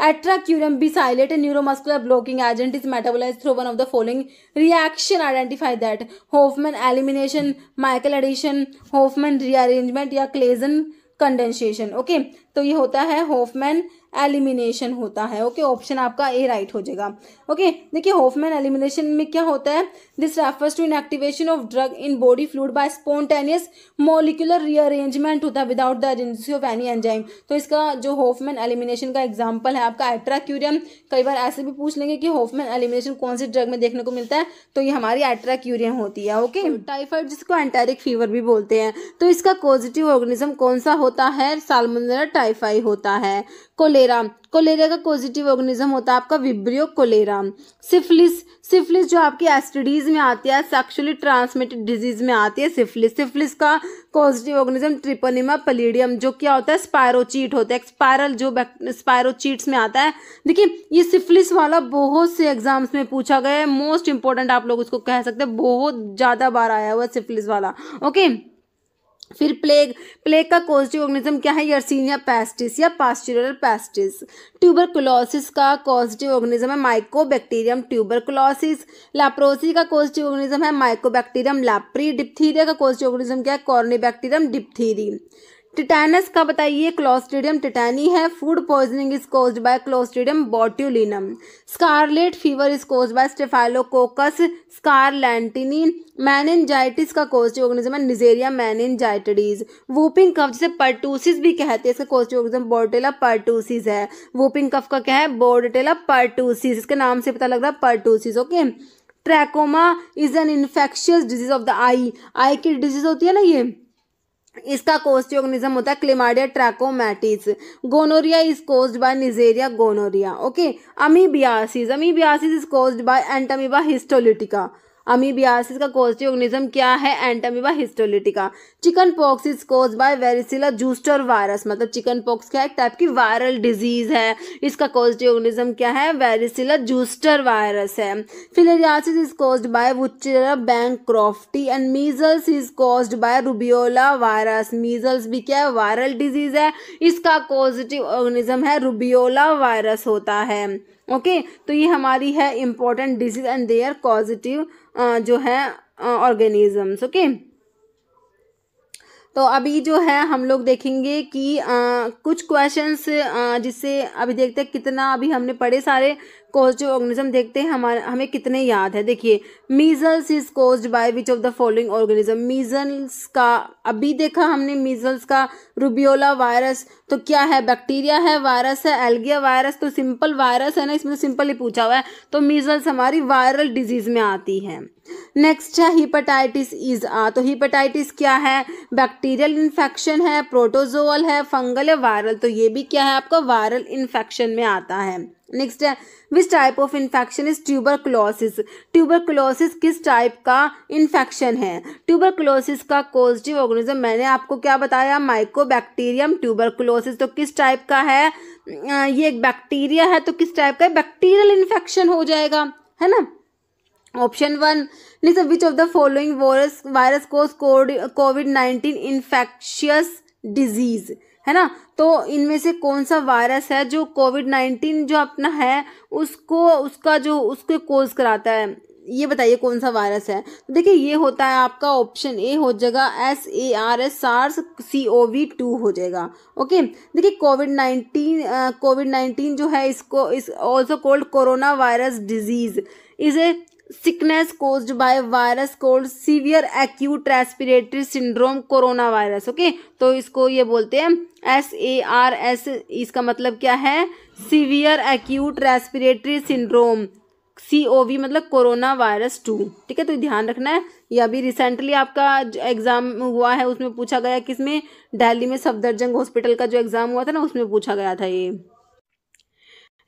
atracurium besylate and neuromuscular blocking agent is metabolize through one of the following reaction identify that Hofmann elimination Michael addition Hofmann rearrangement या क्लेजन कंडेंसेशन ओके तो ये होता है होफमैन एलिमिनेशन होता है okay option आपका A right हो जाएगा ओके देखिए होफमैन एलिमिनेशन में क्या होता है this refers to activation of drug in body fluid by spontaneous molecular rearrangement होता है without the agency of any enzyme तो इसका जो होफमैन एलिमिनेशन का एग्जाम्पल है आपका एट्राक्यूरियम कई बार ऐसे भी पूछ लेंगे कि होफमैन एलिमिनेशन कौन से ड्रग में देखने को मिलता है तो ये हमारी एट्राक्यूरियम होती है ओके टाइफाइड तो जिसको एंटेरिक फीवर भी बोलते हैं तो इसका पॉजिटिव ऑर्गेनिज्म कौन सा होता है सालमोनेला टाइफाई होता है कोलेरा कोलेरा का पॉजिटिव ऑर्गेनिज्म होता है आपका विब्रियो कोलेरा सिफिलिस सिफिलिस जो आपकी एस्टडीज में आती है सेक्सुअली ट्रांसमिटेड डिजीज में आती है सिफिलिस सिफिलिस का पॉजिटिव ऑर्गेनिज्म ट्रिपोनिमा पलीडियम जो क्या होता है स्पायरोचीट होता है स्पायरल जो स्पायरोचीट्स में आता है देखिए ये सिफिलिस वाला बहुत से एग्जाम्स में पूछा गया है मोस्ट इंपॉर्टेंट आप लोग उसको कह सकते हैं बहुत ज़्यादा बार आया हुआ सिफिलिस वाला ओके फिर प्लेग प्लेग का कॉजिटिव ऑर्गेनिज्म क्या है यर्सिनिया पेस्टिस या पास्चुलर पेस्टिस ट्यूबरकुलोसिस का कॉजिटिव ऑर्गेनिज्म है माइकोबैक्टीरियम ट्यूबरकुलोसिस लैप्रोसी का कॉजिटिव ऑर्गेनिज्म है माइकोबैक्टीरियम लैप्री डिप्थीरिया का कॉजिटिव ऑर्गेनिज्म क्या है बैक्टीरियम डिप्थीरी टिटैनस का बताइए क्लोस्ट्रीडियम टिटैनी है food poisoning is cause by Clostridium botulinum scarlet fever is cause by Staphylococcus scarlatinae meningitis का कोस्टिव ऑर्गेनिज्म है निजेरिया मैनजाइटडीज वोपिंग कफ जिसे पर्टूसिस भी कहते हैं इसका कोस्टिव ऑर्गेनिज्म बोर्डेला पर्टूसिस है वोपिंग कफ का क्या है बोर्डेला पर्टूसिस इसके नाम से पता लग रहा है pertussis okay trachoma is an infectious disease of the eye eye की डिजीज होती है ना ये इसका कोस्ट ऑर्गेनिज्म होता है Chlamydia trachomatis gonorrhoea is caused by Neisseria gonorrhoeae okay amoebiasis amoebiasis is caused by Entamoeba histolytica amoebiasis का causative organism क्या है Entamoeba histolytica chicken pox is cause by varicella zoster virus मतलब chicken pox क्या एक type की viral disease है इसका causative organism क्या है वेरिसिला जूस्टर वायरस है filariasis is cause by bank bancrofti and measles is cause by rubeola virus measles भी क्या है वायरल डिजीज है इसका कोजिटिव ऑर्गेनिज्म है रूबियोला वायरस होता है ओके तो ये हमारी है important disease and their positive जो है ऑर्गेनिजम्स ओके तो अभी जो है हम लोग देखेंगे कि आ, कुछ क्वेश्चंस जिससे अभी देखते हैं कितना अभी हमने पढ़े सारे कॉज ऑर्गेनिज्म देखते हैं हमारे हमें कितने याद है देखिए measles is cause by which of the following organism measles का अभी देखा हमने मीजल्स का रूबियोला वायरस तो क्या है बैक्टीरिया है वायरस है एल्गिया वायरस तो सिंपल वायरस है ना इसमें सिंपल तो ही पूछा हुआ है तो मीजल्स हमारी वायरल डिजीज में आती है नेक्स्ट है हिपेटाइटिस इज आ तो हिपेटाइटिस क्या है बैक्टीरियल इन्फेक्शन है प्रोटोजोअल है फंगल है वायरल तो ये भी क्या है आपका वायरल इन्फेक्शन में आता है नेक्स्ट है which type of infection is tuberculosis tuberculosis किस टाइप का इन्फेक्शन है ट्यूबर क्लोसिस का पॉजिटिव ऑर्गेनिज्म मैंने आपको क्या बताया माइकोबैक्टीरियम क्लोसिस तो किस टाइप का है ये एक बैक्टीरिया है तो किस टाइप का बैक्टीरियल इन्फेक्शन हो जाएगा है ना option one next which of the following virus virus cause COVID nineteen infectious disease है ना तो इनमें से कौन सा वायरस है जो कोविड नाइन्टीन जो अपना है उसको उसका जो उसके कोज कराता है ये बताइए कौन सा वायरस है तो देखिए ये होता है आपका ऑप्शन ए हो जाएगा S A R S SARS C O V two हो जाएगा ओके देखिए कोविड नाइन्टीन कोविड नाइन्टीन जो है इसको is also called corona virus disease is a sickness cause by virus called severe acute respiratory syndrome corona virus okay तो इसको ये बोलते हैं एस ए आर एस इसका मतलब क्या है severe acute respiratory syndrome C O V मतलब कोरोना वायरस टू ठीक है तो ध्यान रखना है या अभी रिसेंटली आपका एग्ज़ाम हुआ है उसमें पूछा गया किसमें दिल्ली में सफदरजंग हॉस्पिटल का जो एग्ज़ाम हुआ था ना उसमें पूछा गया था ये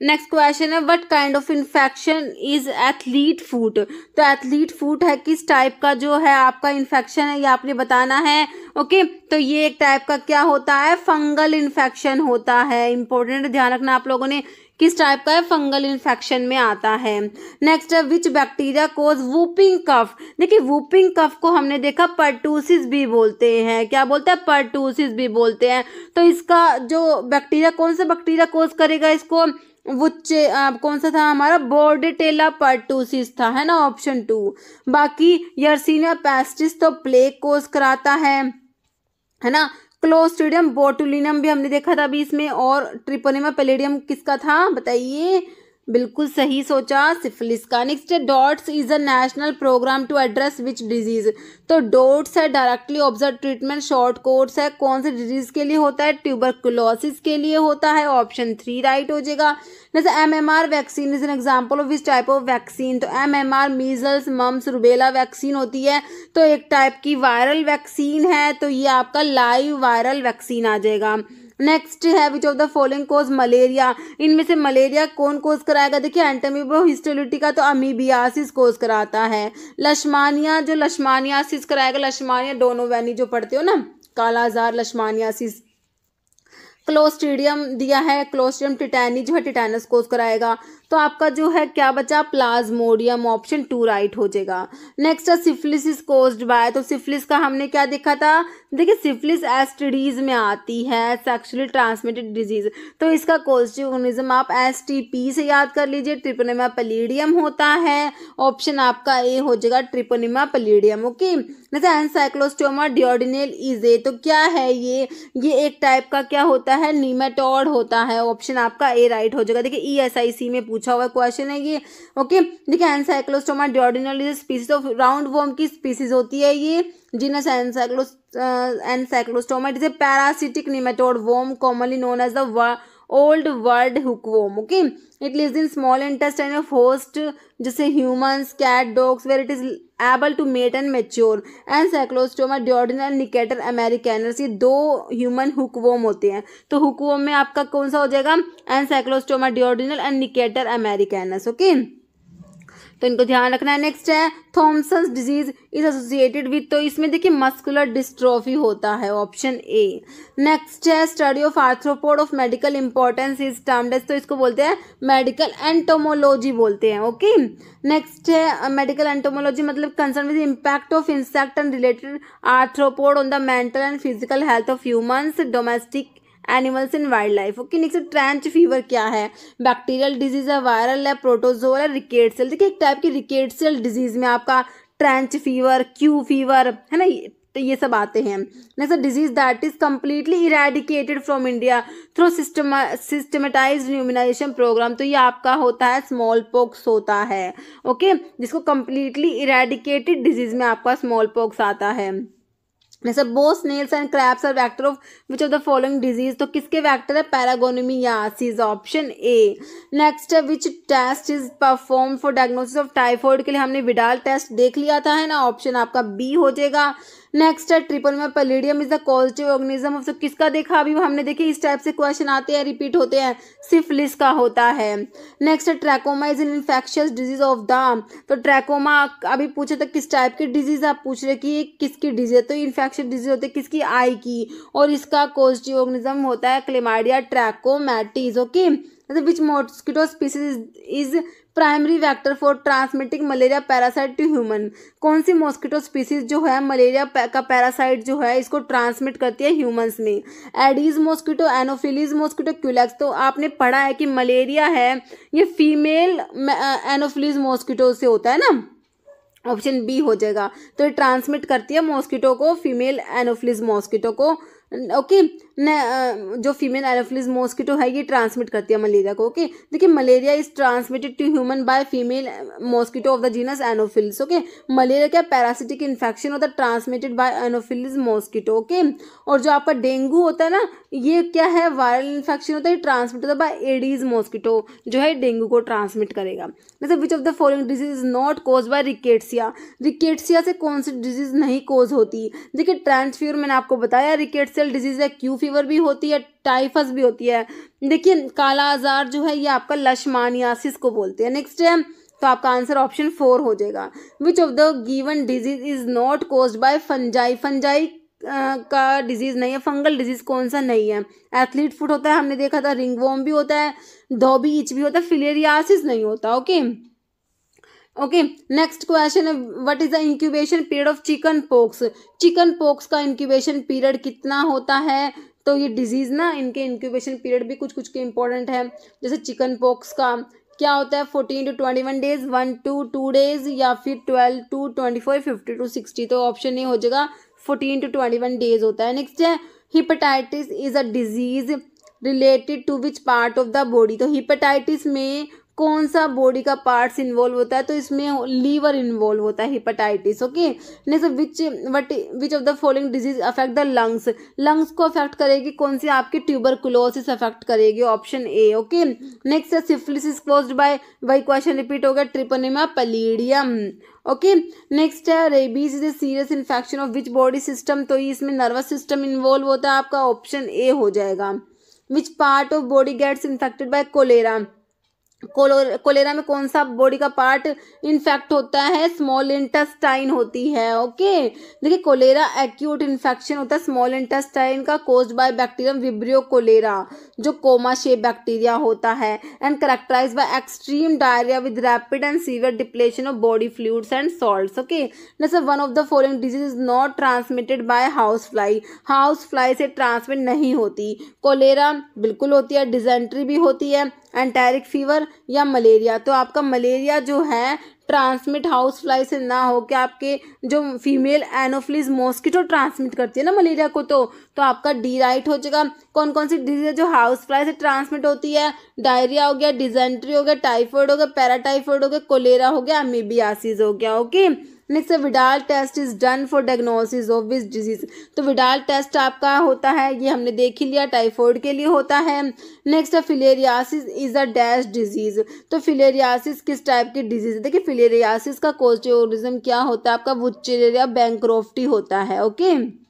नेक्स्ट क्वेश्चन है what kind of infection is athlete foot तो एथलीट फूट है किस टाइप का जो है आपका इन्फेक्शन है ये आपने बताना है ओके तो ये एक टाइप का क्या होता है फंगल इन्फेक्शन होता है इंपॉर्टेंट ध्यान रखना आप लोगों ने किस टाइप का है फंगल इन्फेक्शन में आता है नेक्स्ट है विच बैक्टीरिया कोज वूपिंग कफ देखिए वूपिंग कफ को हमने देखा पर्टूसिस भी बोलते हैं क्या बोलते हैं परटूसिस भी बोलते हैं तो इसका जो बैक्टीरिया कौन सा बैक्टीरिया कोज करेगा इसको वो चे आ, कौन सा था हमारा बोर्ड टेला पर्टूसिस था है ना ऑप्शन टू बाकी यर्सिनिया पेस्टिस तो प्लेग कोस कराता है है ना क्लोस्टिडियम बोटुलिनम भी हमने देखा था अभी इसमें और ट्रिपोनेमा पेलेडियम किसका था बताइए बिल्कुल सही सोचा सिफिलिस का नेक्स्ट है DOTS is a national programme to address which disease तो डॉट्स है directly observe treatment short course है कौन से डिजीज के लिए होता है ट्यूबरकुलोसिस के लिए होता है ऑप्शन थ्री राइट हो जाएगा जैसे M M R vaccine is an example of which type of vaccine तो M M R measles mumps rubella vaccine होती है तो एक टाइप की वायरल वैक्सीन है तो ये आपका लाइव वायरल वैक्सीन आ जाएगा नेक्स्ट है which of the following cause malaria इनमें से मलेरिया कौन कोज कराएगा देखिए हिस्टोलिटी का तो अमीबियासिस कोज कराता है लशमानिया जो लशमानियासिस कराएगा लशमानिया डोनोवैनी जो पढ़ते हो ना कालाजार लशमानियासिस क्लोस्टीडियम दिया है क्लोस्टीडियम टिटैनी जो है टिटैनस कोज कराएगा तो आपका जो है क्या बचा प्लाज्मोडियम ऑप्शन टू राइट हो जाएगा नेक्स्ट है सिफिलिस इज कोज्ड बाय तो सिफिलिस का हमने क्या देखा था देखिए सिफिलिस एस्टडीज में आती है सेक्सुअली ट्रांसमिटेड डिजीज तो इसका कोजिटिव आप एस से याद कर लीजिए ट्रिपोनिमा पलीडियम होता है ऑप्शन आपका ए हो जाएगा ट्रिपोनिमा पलीडियम ओके जैसे एनसाइक्लोस्टोमा डिओडिनेल ए तो क्या है ये ये एक टाइप का क्या होता है नीमेटोड होता है ऑप्शन आपका ए राइट हो जाएगा देखिए ई एस आई सी में पूछ पूछा हुआ क्वेश्चन है ये ओके देखिए Ancylostoma duodenale is species of round worm की स्पीसीज होती है ये genus ancylos Ancylostoma it is a parasitic nematode worm commonly known as the old world hookworm okay it lives in small intestine of host जैसे humans cat dogs where it is able to mate and mature Ancylostoma duodenale and Necator americanus ये दो human हुकवोम होते हैं तो हुकवोम में आपका कौन सा हो जाएगा Ancylostoma duodenale and Necator americanus okay okay? तो इनको ध्यान रखना है नेक्स्ट है Thomsen's disease is associated with तो इसमें देखिए मस्कुलर डिस्ट्रॉफी होता है ऑप्शन ए नेक्स्ट है study of arthropod of medical importance is termed as तो इसको बोलते हैं मेडिकल एंटोमोलॉजी बोलते हैं ओके नेक्स्ट है मेडिकल एंटोमोलॉजी मतलब concern with impact of insect and related arthropod on the mental and physical health of humans domestic animals in wildlife okay next trench fever क्या है bacterial disease है viral है protozoal है rickettsial देखिए एक type की रिकेटसेल disease में आपका ट्रेंच फीवर क्यू फीवर है ना तो ये सब आते हैं next disease that is completely eradicated from India through system systematize immunization programme तो ये आपका होता है स्मॉल पॉक्स होता है ओके जिसको कम्प्लीटली इरेडिकेटेड डिजीज में आपका स्मॉल पॉक्स आता है जैसे both snails and crabs are vector of which of the following disease तो किसके वैक्टर है पैरागोनोमियासिस ऑप्शन ए नेक्स्ट है which test is perform for diagnosis of typhoid के लिए हमने विडाल टेस्ट देख लिया था है ना ऑप्शन आपका बी हो जाएगा नेक्स्ट है Treponema pallidum is the causative organism of किसका देखा अभी हमने देखिए इस टाइप से क्वेश्चन आते हैं रिपीट होते हैं सिफलिस का होता है नेक्स्ट है trachoma is an infectious disease of the तो ट्रैकोमा अभी पूछे तो किस टाइप की डिजीज आप पूछ रहे कि किसकी डिजीज है तो इन्फेक्शन डिजीज होती है किसकी आई की और इसका कॉजिटिव ऑर्गेनिज्म होता है क्लेमाडिया ट्रैकोमैटीज ओके जैसे which mosquito species is primary vector for transmitting malaria parasite to human कौन सी मॉस्किटो स्पीसीज जो है मलेरिया का पैरासाइट जो है इसको ट्रांसमिट करती है ह्यूमन्स में Aedes mosquito Anopheles mosquito Culex तो आपने पढ़ा है कि मलेरिया है ये फीमेल एनोफिलीज मॉस्किटो से होता है ना ऑप्शन बी हो जाएगा तो ये ट्रांसमिट करती है मॉस्किटो को फीमेल एनोफिलिज मॉस्किटो को ओके न, जो फीमेल एरोफ्लिस मॉस्किटो है ये ट्रांसमिट करती है मलेरिया को ओके देखिए malaria is transmitted to human by female mosquito of the genus Anopheles okay malaria क्या पैरासिटिक इन्फेक्शन होता है transmitted by Anopheles mosquito okay और जो आपका डेंगू होता है ना ये क्या है वायरल इन्फेक्शन होता है ट्रांसमिट होता है बाय एडीज मॉस्किटो जो है डेंगू को ट्रांसमिट करेगा जैसे which of the following disease is not cause by Rickettsia Rickettsia से कौन सी डिजीज नहीं कॉज होती देखिए ट्रांसफ्यूर मैंने आपको बताया रिकेट्सियल डिजीज है क्यू फीवर भी होती है टाइफस भी होती है देखिए काला आजार जो है ये आपका लशमानियासिस को बोलते हैं नेक्स्ट है तो आपका आंसर ऑप्शन फोर हो जाएगा which of the given disease is not cause by fungi fungi का डिजीज़ नहीं है फंगल डिजीज़ कौन सा नहीं है एथलीट फुट होता है हमने देखा था रिंगवोम भी होता है धोबी इच भी होता है फिलेरियासिस नहीं होता ओके ओके नेक्स्ट क्वेश्चन है what is the incubation period of chicken pox chicken pox का इंक्यूबेशन पीरियड कितना होता है तो ये डिजीज़ ना इनके इंक्यूबेशन पीरियड भी कुछ कुछ के इंपॉर्टेंट है जैसे चिकन पॉक्स का क्या होता है fourteen to twenty one days one to two days या फिर twelve to twenty four fifty to sixty तो ऑप्शन ये हो जाएगा fourteen to twenty one days होता है नेक्स्ट है hepatitis is a disease related to which part of the body तो हिपेटाइटिस में कौन सा बॉडी का पार्ट्स इन्वॉल्व होता है तो इसमें लीवर इन्वॉल्व होता है hepatitis okay next which what which of the following disease affect the lungs lungs को अफेक्ट करेगी कौन सी आपकी क्लोसिस अफेक्ट करेगी option A okay next syphilis is क्लोज बाय वही क्वेश्चन रिपीट हो गया ट्रिपोनिमा पलीडियम ओके नेक्स्ट है rabies is a serious infection of which body system तो इसमें नर्वस सिस्टम इन्वॉल्व होता है आपका ऑप्शन ए हो जाएगा which part of body gets infected by cholera cholera में कौन सा बॉडी का पार्ट इन्फेक्ट होता है स्मॉल इंटेस्टाइन होती है ओके देखिए कोलेरा एक्यूट इन्फेक्शन होता है स्मॉल इंटेस्टाइन का caused by bacterium vibrio cholera जो कोमा शेप बैक्टीरिया होता है and characterize by extreme diarrhoea with rapid and severe depletion of body fluids and salt okay जैसे one of the following disease is not transmitted by house fly house fly से transmit नहीं होती cholera बिल्कुल होती है dysentery भी होती है एंटेरिक फीवर या मलेरिया तो आपका मलेरिया जो है ट्रांसमिट हाउस फ्लाई से ना हो कि आपके जो फीमेल एनोफ्लिज मॉस्किटो ट्रांसमिट करती है ना मलेरिया को तो तो आपका डी राइट हो जाएगा कौन कौन सी डिजीज जो हाउस फ्लाई से ट्रांसमिट होती है डायरिया हो गया डिजेंट्री हो गया टाइफॉइड हो गया पैराटाइफॉइड हो गया कोलेरा हो गया अमीबियासिस हो गया ओके नेक्स्ट है Widal test is done for diagnosis of which disease तो विडाल टेस्ट आपका होता है ये हमने देख ही लिया टाइफॉइड के लिए होता है नेक्स्ट है filariasis is a dash disease तो फिलेरियासिस किस टाइप की डिजीज है देखिए फिलेरियासिस का कोचोरिज्म क्या होता है आपका वुचेरिया बैंक्रोफ्टी होता है ओके okay?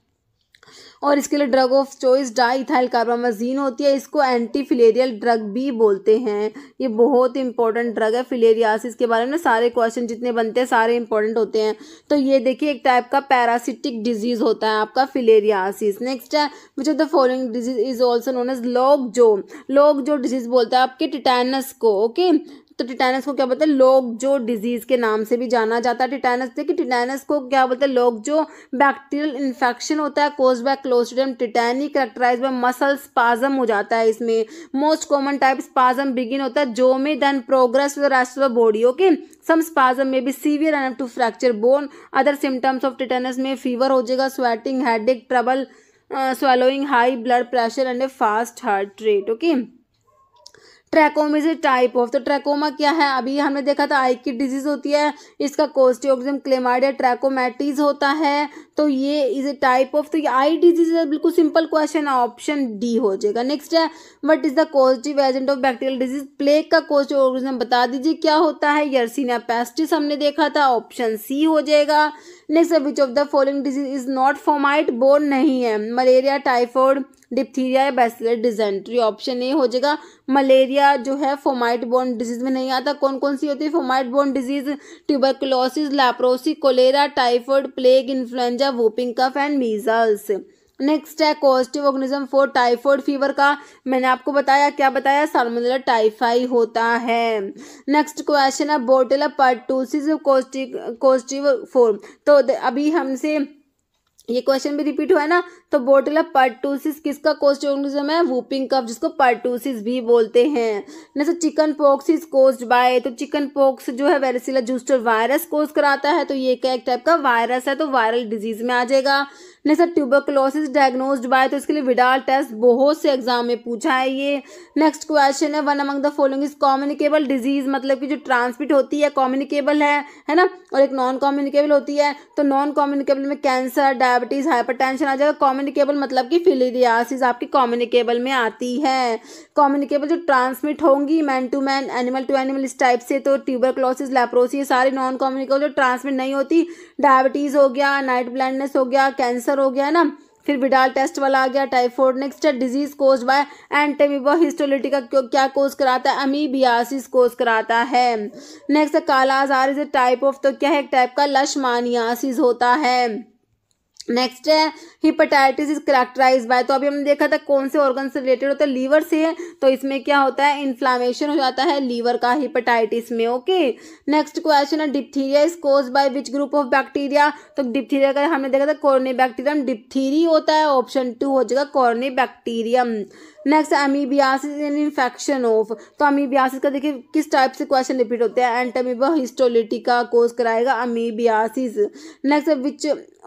और इसके लिए drug of choice diethyl carbamazine होती है इसको एंटी फिलेरियल ड्रग भी बोलते हैं ये बहुत इंपॉर्टेंट ड्रग है फिलेरियासिस के बारे में सारे क्वेश्चन जितने बनते हैं सारे इंपॉर्टेंट होते हैं तो ये देखिए एक टाइप का पैरासिटिक डिजीज होता है आपका फिलेरियासिस नेक्स्ट है which of the following disease is also known as lockjaw lockjaw disease बोलता है आपके टिटैनस को ओके तो टिटैनस को क्या बोलते हैं लोग जो डिजीज़ के नाम से भी जाना जाता है टिटैनस देखिए टिटैनस को क्या बोलते हैं लोग जो बैक्टीरियल इन्फेक्शन होता है caused by clostridium tetani characterize by muscle spasm हो जाता है इसमें most common type spasm begin होता है जो में then progress the rest of the body okay some spasm में भी severe enough to fracture bone other symptoms of tetanus में फीवर हो जाएगा sweating head trouble swallowing high blood pressure and a fast heart rate okay trachoma is a type of तो trachoma क्या है अभी हमने देखा था आई की डिजीज होती है इसका कोस्टियोक्म क्लेमाइड या ट्रैकोमैटिज होता है तो ये इज ए टाइप ऑफ तो ये आई डिजीज है बिल्कुल सिंपल क्वेश्चन है ऑप्शन डी हो जाएगा नेक्स्ट है what is the causative agent of bacterial disease plague का कोस्टियोक्म बता दीजिए क्या होता है यर्सिना पेस्टिस हमने देखा था ऑप्शन सी हो जाएगा next which of the following disease is not fomite borne नहीं है मलेरिया टाइफॉइड डिप्थीरिया या बैसिलर डिजेंट्री ऑप्शन ए हो जाएगा मलेरिया जो है फोमाइट बोन डिजीज में नहीं आता कौन कौन सी होती है fomite borne disease tuberculosis leprosy cholera typhoid plague influenza whooping cough and measles next है causative organism for typhoid fever का मैंने आपको बताया क्या बताया सालमोनेला टाइफाई होता है नेक्स्ट क्वेश्चन है बोटेला पर्टूसिस पॉजिटिव फॉर तो अभी हमसे ये क्वेश्चन भी रिपीट हुआ है ना तो बोटला पर्टूसिस किसका कोस्ट ऑर्गेनिज्म है वूपिंग कफ जिसको पर्टूसिस भी बोलते हैं ना sir chicken pox is caused by तो चिकन पॉक्स जो है वेरेसिला जूस्टर वायरस कोस कराता है तो ये क्या एक टाइप का वायरस है तो वायरल डिजीज में आ जाएगा नहीं सर ट्यूबरकुलोसिस डायग्नोज बाय तो इसके लिए विडाल टेस्ट बहुत से एग्जाम में पूछा है ये नेक्स्ट क्वेश्चन है one among the following is communicable disease मतलब कि जो ट्रांसमिट होती है कॉम्युनिकेबल है है ना और एक नॉन कॉम्युनिकेबल होती है तो नॉन कॉम्युनिकेबल में कैंसर डायबिटीज हाइपरटेंशन आ जाएगा कॉम्युन कॉम्युनिकेबल मतलब कि फिलीरियासिस आपकी कॉम्युनिकेबल में आती है कॉम्युनिकेबल जो ट्रांसमिट होंगी man to man animal to animal इस टाइप से तो ट्यूबर क्लोसिस लेप्रोसी ये सारे नॉन कॉम्युनिकेबल जो ट्रांसमिट नहीं होती डायबिटीज़ हो गया नाइट ब्लाइंडनेस हो गया कैंसर हो गया ना फिर विडाल टेस्ट वाला आ गया टाइफोड नेक्स्ट है डिजीज कोज बाय एंटेमीबा का क्या कोज कराता है अमीबियासिस कोज कराता है next kala azar is a type of तो क्या है एक टाइप का लशमानियासिस होता है नेक्स्ट है हिपेटाइटिस इज करेक्टराइज बाय तो अभी हमने देखा था कौन से ऑर्गन से रिलेटेड होता है लीवर से है तो इसमें क्या होता है इन्फ्लामेशन हो जाता है लीवर का हिपेटाइटिस में ओके नेक्स्ट क्वेश्चन है diphtheria is cause by which group of bacteria तो डिप्थीरिया का हमने देखा था कॉर्नी बैक्टीरियम डिप्थीरी होता है ऑप्शन टू हो जाएगा corynebacterium next amoebiasis an infection of तो अमीबियासिस का देखिए किस टाइप से क्वेश्चन रिपीट होते हैं एंटमीबा हिस्टोलिटिका कोज कराएगा amoebiasis next which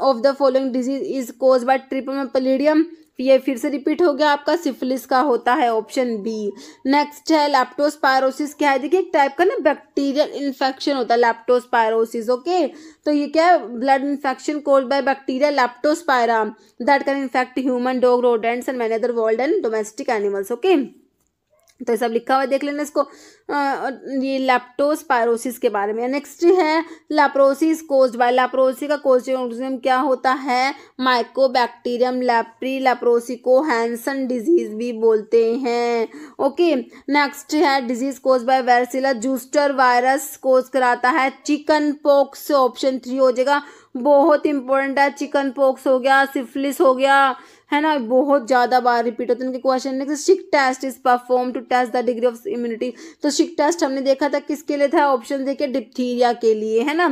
of the following disease is cause by treponema pallidum ये फिर से रिपीट हो गया आपका सिफिलिस का होता है ऑप्शन बी नेक्स्ट है लैप्टोस्पायरोसिस क्या है देखिए एक टाइप का ना बैक्टीरियल इन्फेक्शन होता है लैप्टोस्पायरोसिस ओके तो ये क्या है blood infection caused by bacteria leptospira that can infect human dog rodents and many other wild and domestic animals okay तो ये सब लिखा हुआ देख लेना इसको आ, ये लैप्टोस पायरोसिस के बारे में नेक्स्ट है लैप्रोसिस कोज बाय लाप्रोसी का कोजम क्या होता है माइकोबैक्टीरियम लैप्री लैप्रोसी को हैंसन डिजीज भी बोलते हैं ओके नेक्स्ट है disease caused by varicella zoster virus cause कराता है चिकन पॉक्स ऑप्शन थ्री हो जाएगा बहुत इंपॉर्टेंट है चिकन पॉक्स हो गया सिफिलिस हो गया है ना बहुत ज़्यादा बार रिपीट होते हैं उनके question next Schick test is perform to test the degree of immunity तो शिक टेस्ट हमने देखा था किसके लिए था ऑप्शन देखिए डिप्थीरिया के लिए है ना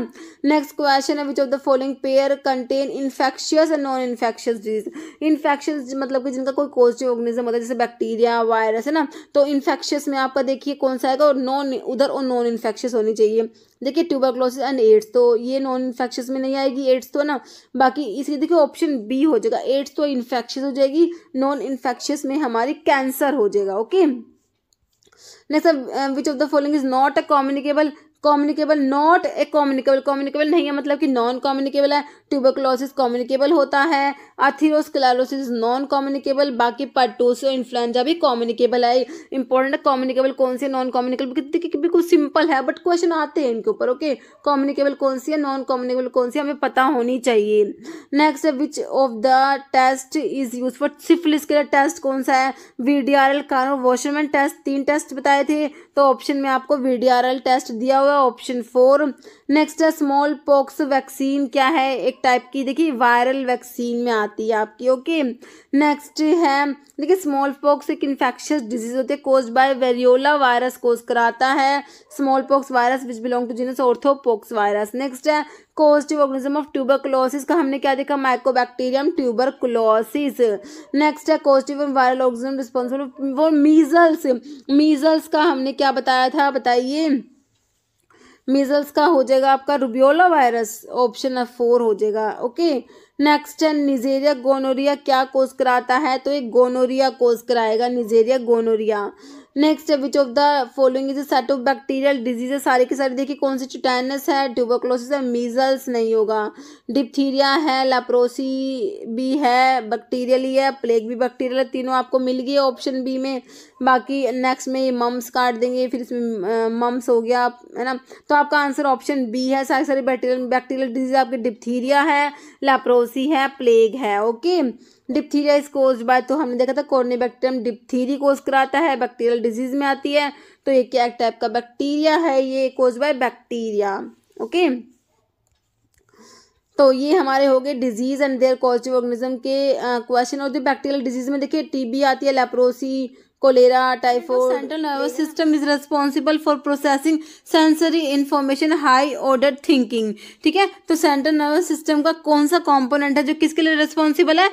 नेक्स्ट क्वेश्चन है which of the following pair contain infectious and non infectious disease infectious मतलब कि जिनका कोई पॉजिटिव ऑर्गेनिज्म होता है जैसे बैक्टीरिया वायरस है ना तो इन्फेक्शियस में आपका देखिए कौन सा आएगा और नॉन उधर और नॉन इन्फेक्शियस होनी चाहिए देखिए ट्यूबरक्लोसिस एंड एड्स तो ये नॉन इन्फेक्शस में नहीं आएगी एड्स तो ना बाकी इसलिए देखिए ऑप्शन बी हो जाएगा एड्स तो इन्फेक्शस हो जाएगी नॉन इन्फेक्शस में हमारी कैंसर हो जाएगा okay next which of the following is not a communicable communicable not a communicable communicable नहीं है मतलब कि नॉन कॉम्युनिकेबल है ट्यूबरकुलोसिस कॉम्युनिकेबल होता है अथीरोस्कलारोसिस नॉन कॉम्युनिकेबल बाकी पार्टोसियो इन्फ्लुएंजा भी कॉम्युनिकेबल है इंपॉर्टेंट कॉम्युनिकेबल कौन सी नॉन कॉम्युनिकेबल बिल्कुल सिंपल है बट क्वेश्चन आते हैं इनके ऊपर ओके कॉम्युनिकेबल कौन सी है नॉन कॉम्युनिकेबल कौन सी हमें पता होनी चाहिए next which of the test is use for syphilis के लिए टेस्ट कौन सा है V D R L Wassermann test तीन टेस्ट बताए थे तो ऑप्शन में आपको वी टेस्ट दिया हुआ है ऑप्शन फोर नेक्स्ट है स्मॉल पॉक्स वैक्सीन क्या है एक टाइप की देखिए वायरल वैक्सीन में आती है आपकी ओके नेक्स्ट है देखिए स्मॉल पॉक्स एक इन्फेक्शियस डिजीज होती है caused by variola virus cause कराता है small pox virus which belong to genus orthopox virus next है causative organism of tuberculosis का हमने क्या देखा माइकोबैक्टीरियम क्लोसिस नेक्स्ट है causative viral organism responsible for measles measles का हमने क्या बताया था बताइए मिजल्स का हो जाएगा आपका रुबियोला वायरस ऑप्शन फोर हो जाएगा ओके नेक्स्ट है निजेरिया गोनोरिया क्या कोर्स कराता है तो एक गोनोरिया कोर्स कराएगा निजेरिया गोनोरिया नेक्स्ट है which of the following is set of bacterial diseases सारे के सारे देखिए कौन सी चुटाइनस है ट्यूबोक्लोसिस है मीजल्स नहीं होगा डिप्थीरिया है लेप्रोसी भी है बैक्टीरियल ही है प्लेग भी बैक्टीरियल है तीनों आपको मिल गए ऑप्शन बी में बाकी नेक्स्ट में ये मम्स काट देंगे फिर इसमें मम्स हो गया है ना तो आपका आंसर ऑप्शन बी है सारे सारे बैक्टीरियल बैक्टीरियल डिजीज आपके डिप्थीरिया है लेप्रोसी है प्लेग है okay diphtheria is cause by तो हमने देखा था कॉर्नी कॉर्नेबैक्टेरियम डिप्थीरी कोज कराता है बैक्टीरियल डिजीज में आती है तो ये क्या टाइप का बैक्टीरिया है ये कोज बाय बैक्टीरिया ओके तो ये हमारे हो गए disease and their causative organism के क्वेश्चन और जो बैक्टीरियल डिजीज में देखिए टीबी आती है leprosy cholera typhoid central nervous system is responsible for processing sensory information high order thinking ठीक है तो सेंट्रल नर्वस सिस्टम का कौन सा कॉम्पोनेंट है जो किसके लिए रेस्पॉन्सिबल है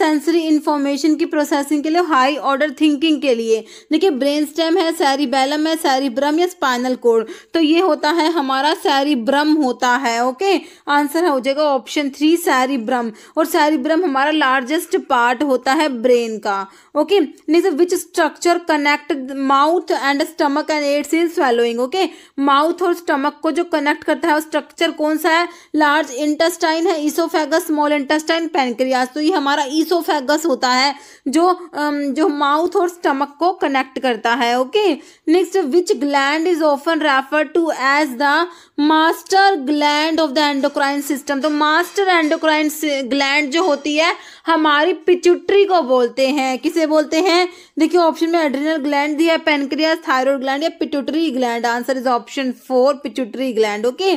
सेंसरी uh, इन्फॉर्मेशन की प्रोसेसिंग के लिए हाई ऑर्डर थिंकिंग के लिए देखिए ब्रेन स्टेम है सैरी बैलम है सैरी ब्रम या स्पाइनल कोड तो ये होता है हमारा सैरी ब्रम होता है ओके आंसर हो जाएगा ऑप्शन थ्री सैरी ब्रम और सैरी ब्रम हमारा लार्जेस्ट पार्ट होता है ब्रेन का ओके नहीं सर तो which structure connect mouth and stomach and aids in swallowing okay mouth और स्टमक को जो कनेक्ट करता है वो स्ट्रक्चर कौन सा है लार्ज इंटेस्टाइन है ईसोफेगस स्मॉल इंटेस्टाइन पेनक्रियाज तो ये हमारा ईसोफेगस होता है जो um, जो माउथ और स्टमक को कनेक्ट करता है okay next which gland is often refer to as the master gland of the endocrine system तो मास्टर एंडोक्राइन ग्लैंड जो होती है हमारी पिचुट्री को बोलते हैं किसे बोलते हैं देखिए ऑप्शन में एड्रिनल ग्लैंड दिया पेनक्रियास थायरॉयड ग्लैंड या pituitary gland answer is option four pituitary gland okay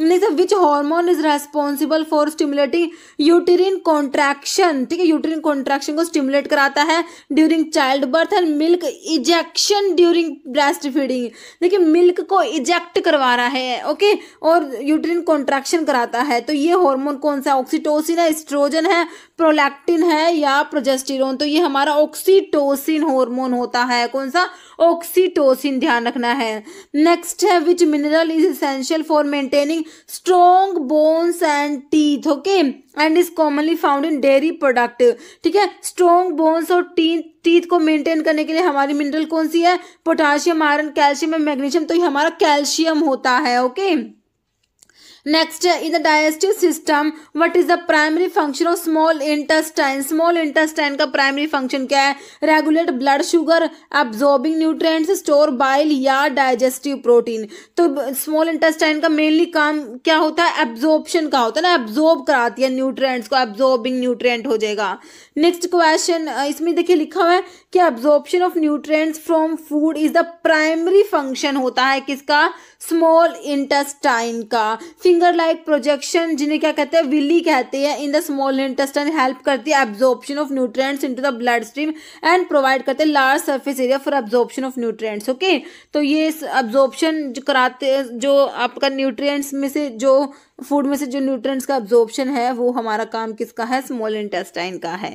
next which hormone is responsible for stimulating uterine contraction ठीक है यूटेरिन कॉन्ट्रैक्शन को स्टिमुलेट कराता है during child birth and milk ejection during breast feeding देखिए milk को eject करवा रहा है ओके और यूटेरिन कॉन्ट्रैक्शन कराता है तो ये हॉर्मोन कौन सा ऑक्सीटोसिन है एस्ट्रोजन है प्रोलैक्टिन है या प्रोजेस्टिरोन तो ये हमारा ऑक्सीटोसिन हॉर्मोन होता है कौन सा ऑक्सीटोसिन ध्यान रखना है नेक्स्ट है which mineral is essential for maintaining strong bones and teeth okay and is commonly found in dairy product ठीक है स्ट्रोंग बोन्स और टीथ टीथ को मेंटेन करने के लिए हमारी मिनरल कौन सी है potassium iron calcium and magnesium तो ये हमारा कैल्शियम होता है okay okay? Next, in the digestive system, what is the primary function of small intestine? Small intestine का primary function क्या है Regulate blood sugar, absorbing nutrients, store bile या digestive protein. तो small intestine का mainly काम क्या होता है absorption का होता है ना absorb कराती है nutrients को absorbing nutrient हो जाएगा Next question इसमें देखिए लिखा हुआ है कि absorption of nutrients from food is the primary function होता है किसका स्मॉल इंटेस्टाइन का फिंगर लाइक प्रोजेक्शन जिन्हें क्या कहते हैं विली कहते हैं in the small intestine help करती है absorption of nutrients into the blood stream and provide करते हैं large surface area for absorption of nutrients okay तो ये एब्जॉर्प्शन कराते जो आपका न्यूट्रिएंट्स में से जो फूड में से जो न्यूट्रंट्स का ऑब्जॉर्प्शन है वो हमारा काम किसका है स्मॉल इंटेस्टाइन का है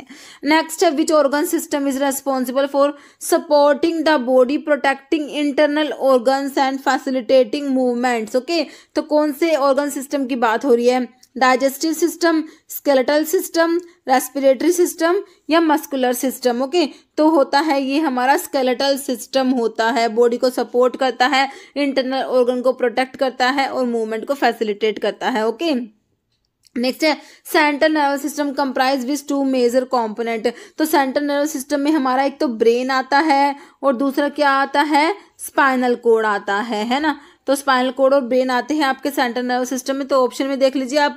नेक्स्ट है which organ system is responsible for supporting the body protecting internal organs and facilitating movements okay तो कौन से ऑर्गन सिस्टम की बात हो रही है digestive system skeletal system respiratory system या मस्कुलर सिस्टम ओके तो होता है ये हमारा स्केलेटल सिस्टम होता है बॉडी को सपोर्ट करता है इंटरनल ऑर्गन को प्रोटेक्ट करता है और मूवमेंट को फैसिलिटेट करता है ओके नेक्स्ट है central nervous system comprises two major component तो सेंट्रल नर्वस सिस्टम में हमारा एक तो ब्रेन आता है और दूसरा क्या आता है स्पाइनल कोड आता है है ना तो स्पाइनल कोड और ब्रेन आते हैं आपके सेंट्रल नर्वस सिस्टम में तो ऑप्शन में देख लीजिए आप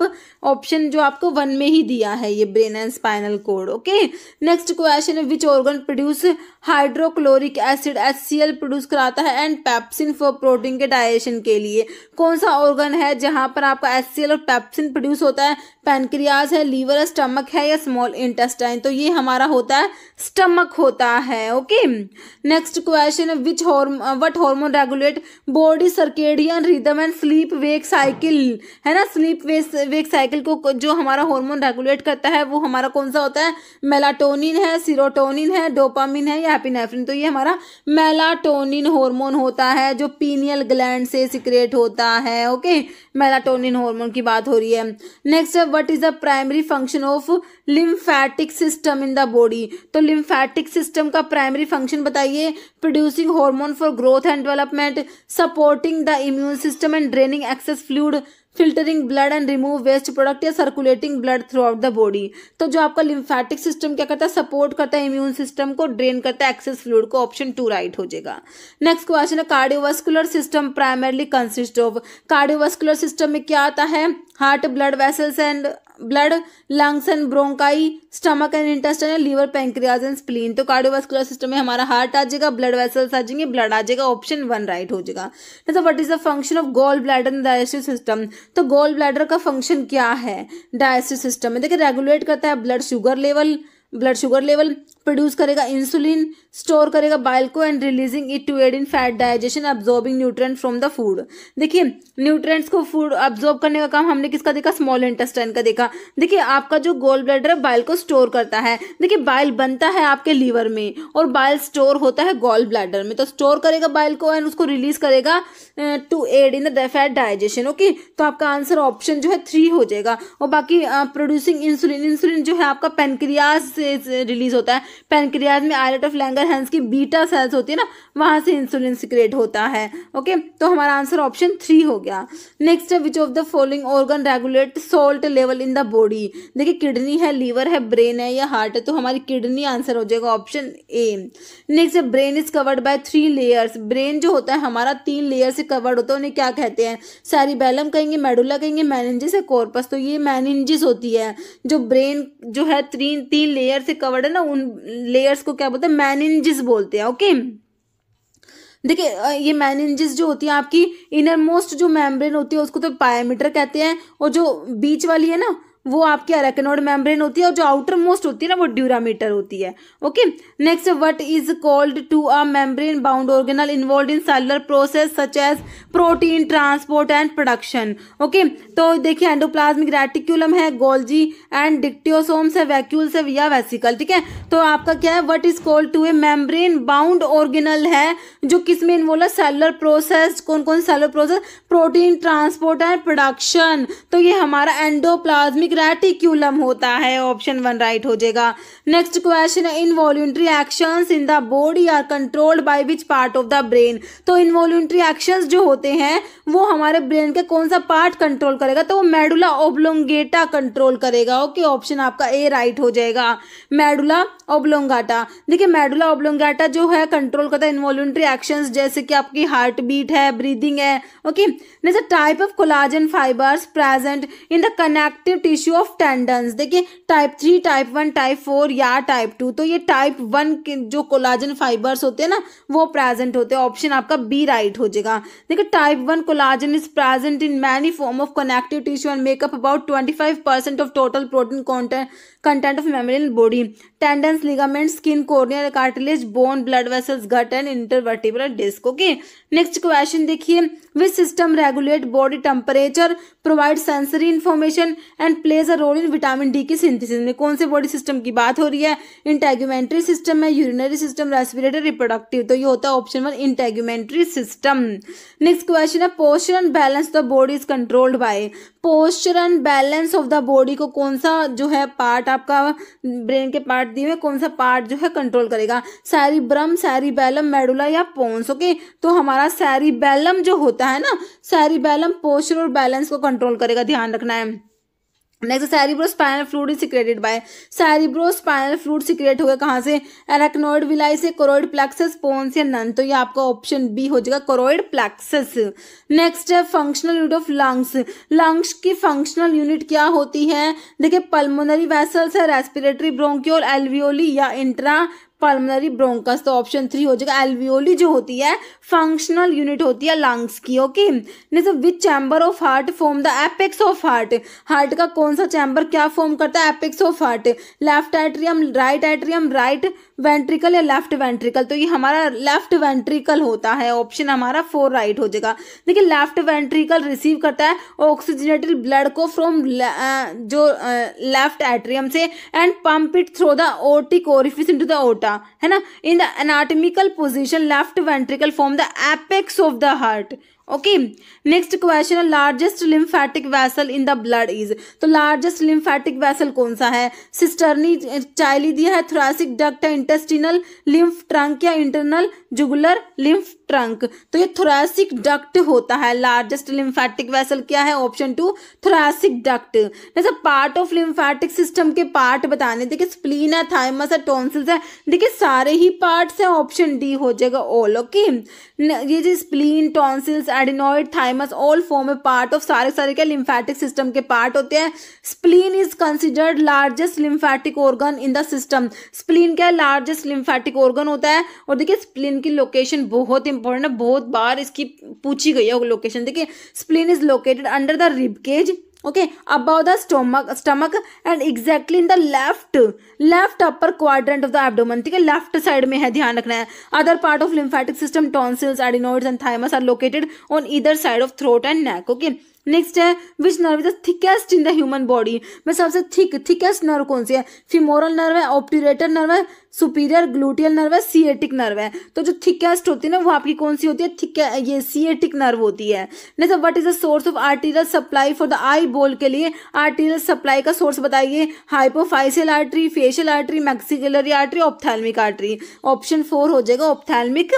ऑप्शन जो आपको वन में ही दिया है ये brain and spinal cord okay next question है which organ produce hydrochloric acid H produce कराता है एंड पैप्सिन फॉर प्रोटीन के डाइजेशन के लिए कौन सा ऑर्गन है जहाँ पर आपका एच और पैप्सिन प्रोड्यूस होता है पैनक्रियाज है लीवर स्टमक है या स्मॉल इंटेस्टाइन तो ये हमारा होता है स्टमक होता है ओके नेक्स्ट क्वेश्चन विच हॉर्म what hormone regulate body circadian rhythm and sleep wake cycle है ना स्लीप वेक साइकिल को जो हमारा हॉर्मोन रेगुलेट करता है वो हमारा कौन सा होता है मेलाटोनिन है सीरोटोनिन है डोपामिन है या एपिनेफ्रिन तो ये हमारा मेलाटोनिन हार्मोन होता है जो पीनियल ग्लैंड से सिक्रेट होता है ओके मेलाटोनिन हार्मोन की बात हो रही है नेक्स्ट है what is the primary function of lymphatic system in the body तो लिम्फैटिक सिस्टम का प्राइमरी फंक्शन बताइए producing hormone for growth and development supporting the immune system and draining excess fluid filtering blood and remove waste product या circulating blood throughout the body तो जो आपका lymphatic system क्या करता है support करता है इम्यून सिस्टम को ड्रेन करता है एक्सेस फ्लूड को ऑप्शन टू राइट हो जाएगा नेक्स्ट क्वेश्चन है cardiovascular system primarily consist of cardiovascular system में क्या आता है heart blood vessels and blood lungs and bronchi stomach and intestine liver pancreas and spleen तो कार्डियोवास्कुलर सिस्टम में हमारा हार्ट आ जाएगा ब्लड वेसल्स आ जाएंगे ब्लड आ जाएगा ऑप्शन वन राइट हो जाएगा अच्छा, तो what is the function of gall bladder in digestive system तो गोल ब्लैडर का फंक्शन क्या है डायजेस्टिव सिस्टम में देखिए रेगुलेट करता है blood sugar level blood sugar level produce करेगा इंसुलिन स्टोर करेगा बाइल को and releasing it to aid in fat digestion absorbing nutrient from the food देखिए न्यूट्रेंट्स को फूड अब्जॉर्ब करने का काम हमने किसका देखा स्मॉल इंटेस्टाइन का देखा देखिए आपका जो गोल ब्लडर है बाइल को स्टोर करता है देखिए बाइल बनता है आपके लीवर में और बाइल स्टोर होता है गोल ब्लैडर में तो स्टोर करेगा बाइल को एंड उसको रिलीज करेगा to aid in the fat digestion okay तो आपका आंसर ऑप्शन जो है थ्री हो जाएगा और बाकी प्रोड्यूसिंग इंसुलिन इंसुलिन जो है आपका पेनक्रियाज से रिलीज होता है पेनक्रियाज में आयलेट ऑफ लैंगर हैंस की बीटा सेल्स होती है ना वहाँ से इंसुलिन सिक्रेट होता है ओके तो हमारा आंसर ऑप्शन थ्री हो गया नेक्स्ट है which of the following organ regulate salt level in the body देखिए किडनी है लीवर है ब्रेन है या हार्ट है तो हमारी किडनी आंसर हो जाएगा ऑप्शन ए नेक्स्ट है brain is covered by three layers brain जो होता है हमारा तीन लेयर से कवर्ड होता है उन्हें क्या कहते हैं सारी बैलम कहेंगे मेडुला कहेंगे मैनेंजिस है कॉर्पस तो ये मैनेंजिस होती है जो ब्रेन जो है तीन तीन लेयर से कवर्ड है ना उन लेयर्स को क्या बोलते हैं मैनिंजिस बोलते हैं ओके देखिए ये मैनिंजिस जो होती है आपकी इनर मोस्ट जो मेम्ब्रेन होती है उसको तो पायामीटर कहते हैं और जो बीच वाली है ना वो आपकी अरेकनोड मेम्ब्रेन होती है और जो आउटर मोस्ट होती है ना वो ड्यूरामीटर होती है okay next what is called to a membrane bound organelle involve in cellular process such as protein transport and production okay तो देखिए एंडोप्लाज्मिक रेटिक्यूलम है गोल्जी एंड डिक्टियोसोम्स है वैक्यूल से या वेसिकल ठीक है तो आपका क्या है what is called to a membrane bound organelle है जो किसमें इन्वॉल्व है सेलुलर प्रोसेस कौन कौन cellular process protein transport and production तो ये हमारा एंडोप्लाज्मिक रेटिक्यूलम होता है ऑप्शन वन राइट हो जाएगा नेक्स्ट क्वेश्चन है involuntary action in the body are controlled by which part of the brain तो इनवॉल्यूंट्री एक्शन जो होते हैं वो हमारे ब्रेन का कौन सा पार्ट कंट्रोल करेगा तो वो मेडुला ओब्लोंगेटा कंट्रोल करेगा ओके ऑप्शन आपका ए राइट हो जाएगा मेडुला ओब्लोंगाटा देखिए मेडुला ओब्लोंगाटा जो है कंट्रोल करता है इन्वॉल्यूंट्री एक्शन जैसे कि आपकी हार्ट बीट है ब्रीदिंग है okay next type of collagen fibres present in the connective tissue tissue of tendons देखिए type three type one type four या टाइप टू तो ये टाइप वन के जो कोलाजन फाइबर्स होते हैं ना वो प्रेजेंट होते हैं ऑप्शन आपका बी राइट हो जाएगा देखिए type one collagen is present in many form of connective tissue and make up about twenty five percent of total protein content content of memorial body tendons ligament skin corneal cartilage bone blood vessels gut and intervertebral disc okay next question देखिए which system regulate body temperature provide sensory information and plays a role in vitamin D की synthesis में कौन से body system की बात हो रही है इंटेग्यूमेंट्री सिस्टम है यूरिनरी सिस्टम रेस्पिरेटर रिप्रोडक्टिव तो ये होता है option one integumentary system next question है posture and balance the body is controlled by posture and balance of the body को कौन सा जो है पार्ट आपका ब्रेन के पार्ट दिए हुए कौन सा पार्ट जो है कंट्रोल करेगा सैरी ब्रम सैरी बैलम मेडुला या पोन्स ओके तो हमारा सैरी बैलम जो होता है ना सैरी बैलम पोस्चर और बैलेंस को कंट्रोल करेगा ध्यान रखना है next cerebrospinal fluid is secreted by cerebrospinal fluid secrete हो गया कहाँ से एरेक्नोइड विलाई से कोरोइड प्लेक्सस पोन्स या नन तो ये आपका ऑप्शन बी हो जाएगा कोरोइड प्लेक्सस नेक्स्ट है functional unit of lungs lungs की फंक्शनल यूनिट क्या होती है देखिए पल्मोनरी वेसल्स है रेस्पिरेटरी ब्रोंक्योल एल्वियोली या इंट्रा पल्मोनरी ब्रोंकस तो ऑप्शन थ्री हो जाएगा एल्वियोली जो होती है फंक्शनल यूनिट होती है लंग्स की okay next which chamber of heart form the apex of heart heart का कौन सा चैम्बर क्या फॉर्म करता है apex of heart left atrium right atrium right ventricle या लेफ्ट वेंट्रिकल तो ये हमारा लेफ्ट वेंट्रिकल होता है ऑप्शन हमारा फोर राइट हो जाएगा देखिए लेफ्ट वेंट्रिकल रिसीव करता है ऑक्सीजनेटेड ब्लड को फ्रॉम जो लेफ्ट एट्रियम से and pump it through the aortic orifice into the aorta है ना in the anatomical position left ventricle form the apex of the heart okay next question largest lymphatic vessel in the blood is तो largest lymphatic vessel कौन सा है cisterna chyli दिया है thoracic duct है intestinal lymph trunk या internal jugular lymph trunk तो ये थोरासिक डक्ट होता है लार्जेस्ट लिम्फेटिक वेसल क्या है ऑप्शन टू थोरासिक डक्ट जैसे पार्ट ऑफ लिम्फेटिक सिस्टम के पार्ट बताने देखिए स्प्लीन है थाइमस है टॉन्सिल्स है देखिए सारे ही पार्ट्स हैं ऑप्शन डी हो जाएगा ऑल ओके ये जो spleen tonsils adenoid thymus all form है पार्ट ऑफ सारे सारे क्या लिम्फेटिक सिस्टम के पार्ट होते हैं spleen is considered largest lymphatic organ in the system spleen क्या लार्जेस्ट लिम्फेटिक ऑर्गन होता है और देखिए स्प्लीन इनकी लोकेशन बहुत इंपॉर्टेंट है बहुत बार इसकी पूछी गई है लोकेशन देखिए spleen is located under the ribcage okay above the stomach stomach and exactly in the left left upper quadrant of the abdomen ठीक है left side में है ध्यान रखना है other part of lymphatic system tonsils adenoids and thymus are located on either side of throat and neck okay next है which nerve is the thickest in the human body में सबसे thick thickest nerve कौन सी है femoral nerve है obturator nerve है superior gluteal nerve है sciatic nerve है तो जो थिकेस्ट होती है ना वो आपकी कौन सी होती है थिक ये सीएटिक नर्व होती है next what is the source of arterial supply for the eyeball के लिए आर्टीरियल सप्लाई का सोर्स बताइए hypophyseal artery facial artery maxillary artery ophthalmic artery option four हो जाएगा ऑप्थेलमिक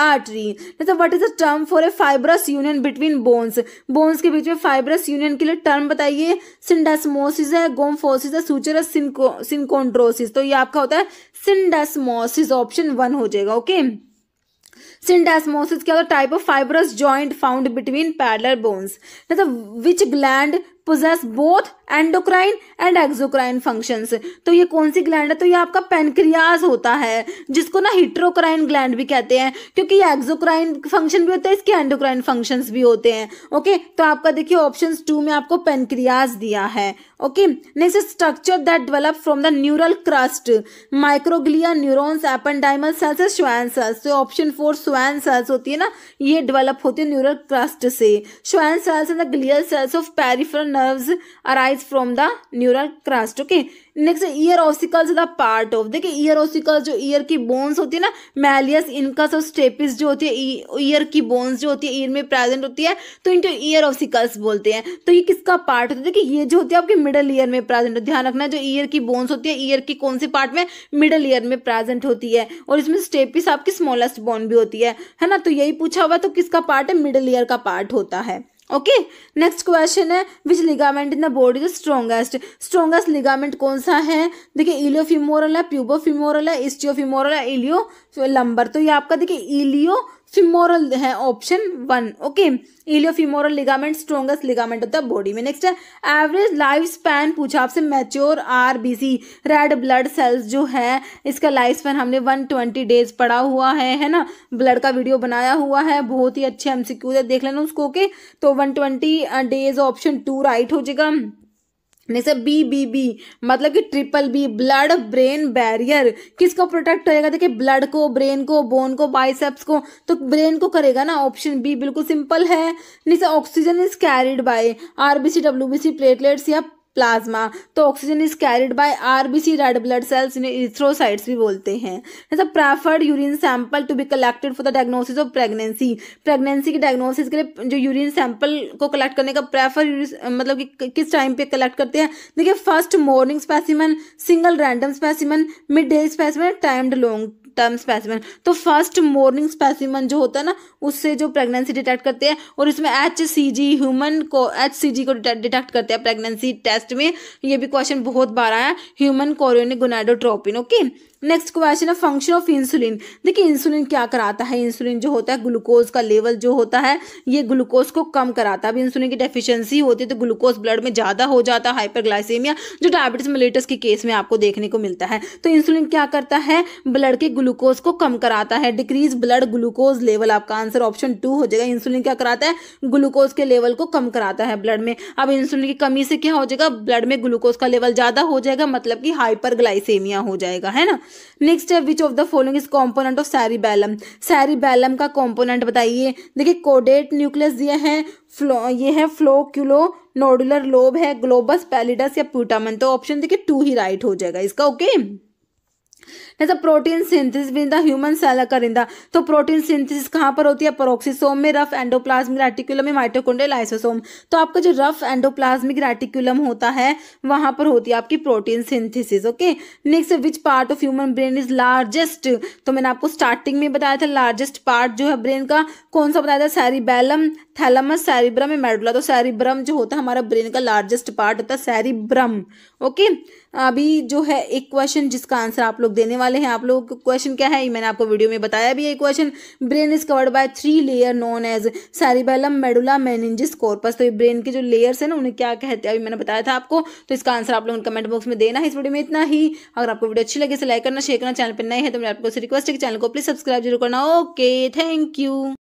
आर्टरी तो what is the term for a fibrous union between bones bones के बीच में फाइब्रस यूनियन के लिए टर्म बताइए सिंडासमोसिस है गोमफोसिस है सूचर सिंकोन्ड्रोसिस तो ये आपका होता है सिंडासमोसिस ऑप्शन वन हो जाएगा ओके सिंडासमोसिस क्या होता है type of fibrous joint found between parallel bones which gland possess both endocrine and exocrine function तो ये कौन सी ग्लैंड है तो ये आपका पेनक्रियाज होता है जिसको ना हिट्रोक्राइन ग्लैंड भी कहते हैं क्योंकि ये एक्सोक्राइन फंक्शन भी होता है इसके एंडोक्राइन फंक्शंस भी होते हैं ओके तो आपका देखिए ऑप्शन टू में आपको पेनक्रियाज दिया है okay next structure that develop from the neural crest microglia neurons ependymal cells Schwann cells तो ऑप्शन फोर श्वान सेल्स होती है ना ये डेवलप होती है न्यूरल क्रस्ट से Schwann cells and the glial cells of peripheral nerves arise arise from the neural crust okay next ear ossicles the part of देखिए ear ossicles जो ear की बोन्स होती है ना मैलियस इनका सब स्टेपिस जो होती है ईयर e, की बोन्स जो होती है ईयर में प्रेजेंट होती है तो इनको ईयर ऑसिकल्स बोलते हैं तो ये किसका पार्ट होता है देखिए ये जो होती है आपके मिडल ईयर में प्रेजेंट ध्यान रखना जो ईयर की बोन्स होती है ईयर की कौन से पार्ट में मिडल ईयर में प्रेजेंट होती है और इसमें स्टेपिस आपकी स्मॉलेस्ट बोन भी होती है है ना तो यही पूछा हुआ तो किसका पार्ट है मिडल ईयर का पार्ट होता है ओके नेक्स्ट क्वेश्चन है which ligament in the body is strongest strongest ligament कौन सा है देखिए इलियो फिमोरल है प्यूबो फिमोरल है इस्टियो फिमोरल है इलियो लंबर तो ये आपका देखिए इलियो फिमोरल है option one okay iliofemoral ligament strongest ligament of the body में नेक्स्ट है एवरेज लाइफ स्पैन पूछा आपसे mature R B C red blood cells जो है इसका लाइफ स्पैन हमने वन ट्वेंटी डेज पड़ा हुआ है है ना ब्लड का वीडियो बनाया हुआ है बहुत ही अच्छे एम है देख लेना उसको ओके तो one twenty days option two right हो जाएगा जैसे बी बी बी मतलब कि triple B blood brain barrier किसको प्रोटेक्ट करेगा देखिए ब्लड को ब्रेन को बोन को बाइसेप्स को तो ब्रेन को करेगा ना ऑप्शन बी बिल्कुल सिंपल है जैसे oxygen is carried by RBC WBC platelets या प्लाज्मा तो oxygen is carried by RBC red blood cells इन इथ्रोसाइट्स भी बोलते हैं जैसा preferred urine sample to be collected for the diagnosis of pregnancy pregnancy की डायग्नोसिस के लिए जो यूरिन सैंपल को कलेक्ट करने का प्रेफर मतलब कि किस टाइम पे कलेक्ट करते हैं देखिए first morning specimen single random specimen midday specimen timed long term specimen तो फर्स्ट मॉर्निंग स्पेसिमन जो होता है ना उससे जो प्रेगनेंसी डिटेक्ट करते हैं और इसमें एच सी जी ह्यूमन को एच सी जी को डिटेक्ट करते हैं प्रेगनेंसी टेस्ट में ये भी क्वेश्चन बहुत बार आया human chorionic gonadotropin okay next question है फंक्शन ऑफ इंसुलिन देखिए इंसुलिन क्या कराता है इंसुलिन जो होता है ग्लूकोज का लेवल जो होता है ये ग्लूकोज को कम कराता है अब इंसुलिन की डेफिशिएंसी होती है तो ग्लूकोज ब्लड में ज़्यादा हो जाता है हाइपरग्लाइसेमिया जो डायबिटीज मिलेटस के केस में आपको देखने को मिलता है तो इंसुलिन क्या करता है ब्लड के ग्लूकोज को कम कराता है डिक्रीज ब्लड ग्लूकोज लेवल आपका आंसर ऑप्शन टू हो जाएगा इंसुलिन क्या कराता है ग्लूकोज के लेवल को कम कराता है ब्लड में अब इंसुलिन की कमी से क्या हो जाएगा ब्लड में ग्लूकोज का लेवल ज़्यादा हो जाएगा मतलब कि हाइपर हो जाएगा है ना नेक्स्ट है which of the following is component of cerebellum सैरी बैलम का कॉम्पोनेंट बताइए देखिए कोडेट न्यूक्लियस दिया है फ्लो ये है फ्लोक्यूलो नोडुलर लोब है ग्लोबस पैलिडस या प्यूटामन तो ऑप्शन देखिए टू ही राइट हो जाएगा इसका ओके okay? जैसे प्रोटीन सिंथेसिस भी द ह्यूमन सेल अकर तो प्रोटीन सिंथेसिस कहाँ पर होती है परोक्सीसोम में रफ एंडोप्लाज्मिक रेटिकुलम में माइटोकोंड्रियल लाइसोसोम तो आपका जो रफ एंडोप्लाज्मिक रेटिकुलम होता है वहां पर होती है आपकी protein synthesis okay next which part of human brain is largest तो मैंने आपको स्टार्टिंग में बताया था लार्जेस्ट पार्ट जो है ब्रेन का कौन सा बताया था सैरिबेलम थैलमस सैरिब्रम मेडुला तो सैरिब्रम जो होता है हमारा ब्रेन का लार्जेस्ट पार्ट होता है सैरिब्रम ओके okay? अभी जो है एक क्वेश्चन जिसका आंसर आप लोग देने वाले हैं आप लोगों क्वेश्चन क्या है मैंने आपको वीडियो में बताया भी है question brain is covered by three layer known as cerebellum medulla meninges corpus तो ये ब्रेन के जो लेयर्स हैं ना उन्हें क्या कहते हैं अभी मैंने बताया था आपको तो इसका आंसर आप लोग कमेंट बॉक्स में देना है इस वीडियो में इतना ही अगर आपको वीडियो अच्छी लगे इसे लाइक करना शेयर करना चैनल पर नए है तो मैं आपको रिक्वेस्ट है कि चैनल को प्लीज सब्सक्राइब जरूर करना ओके थैंक यू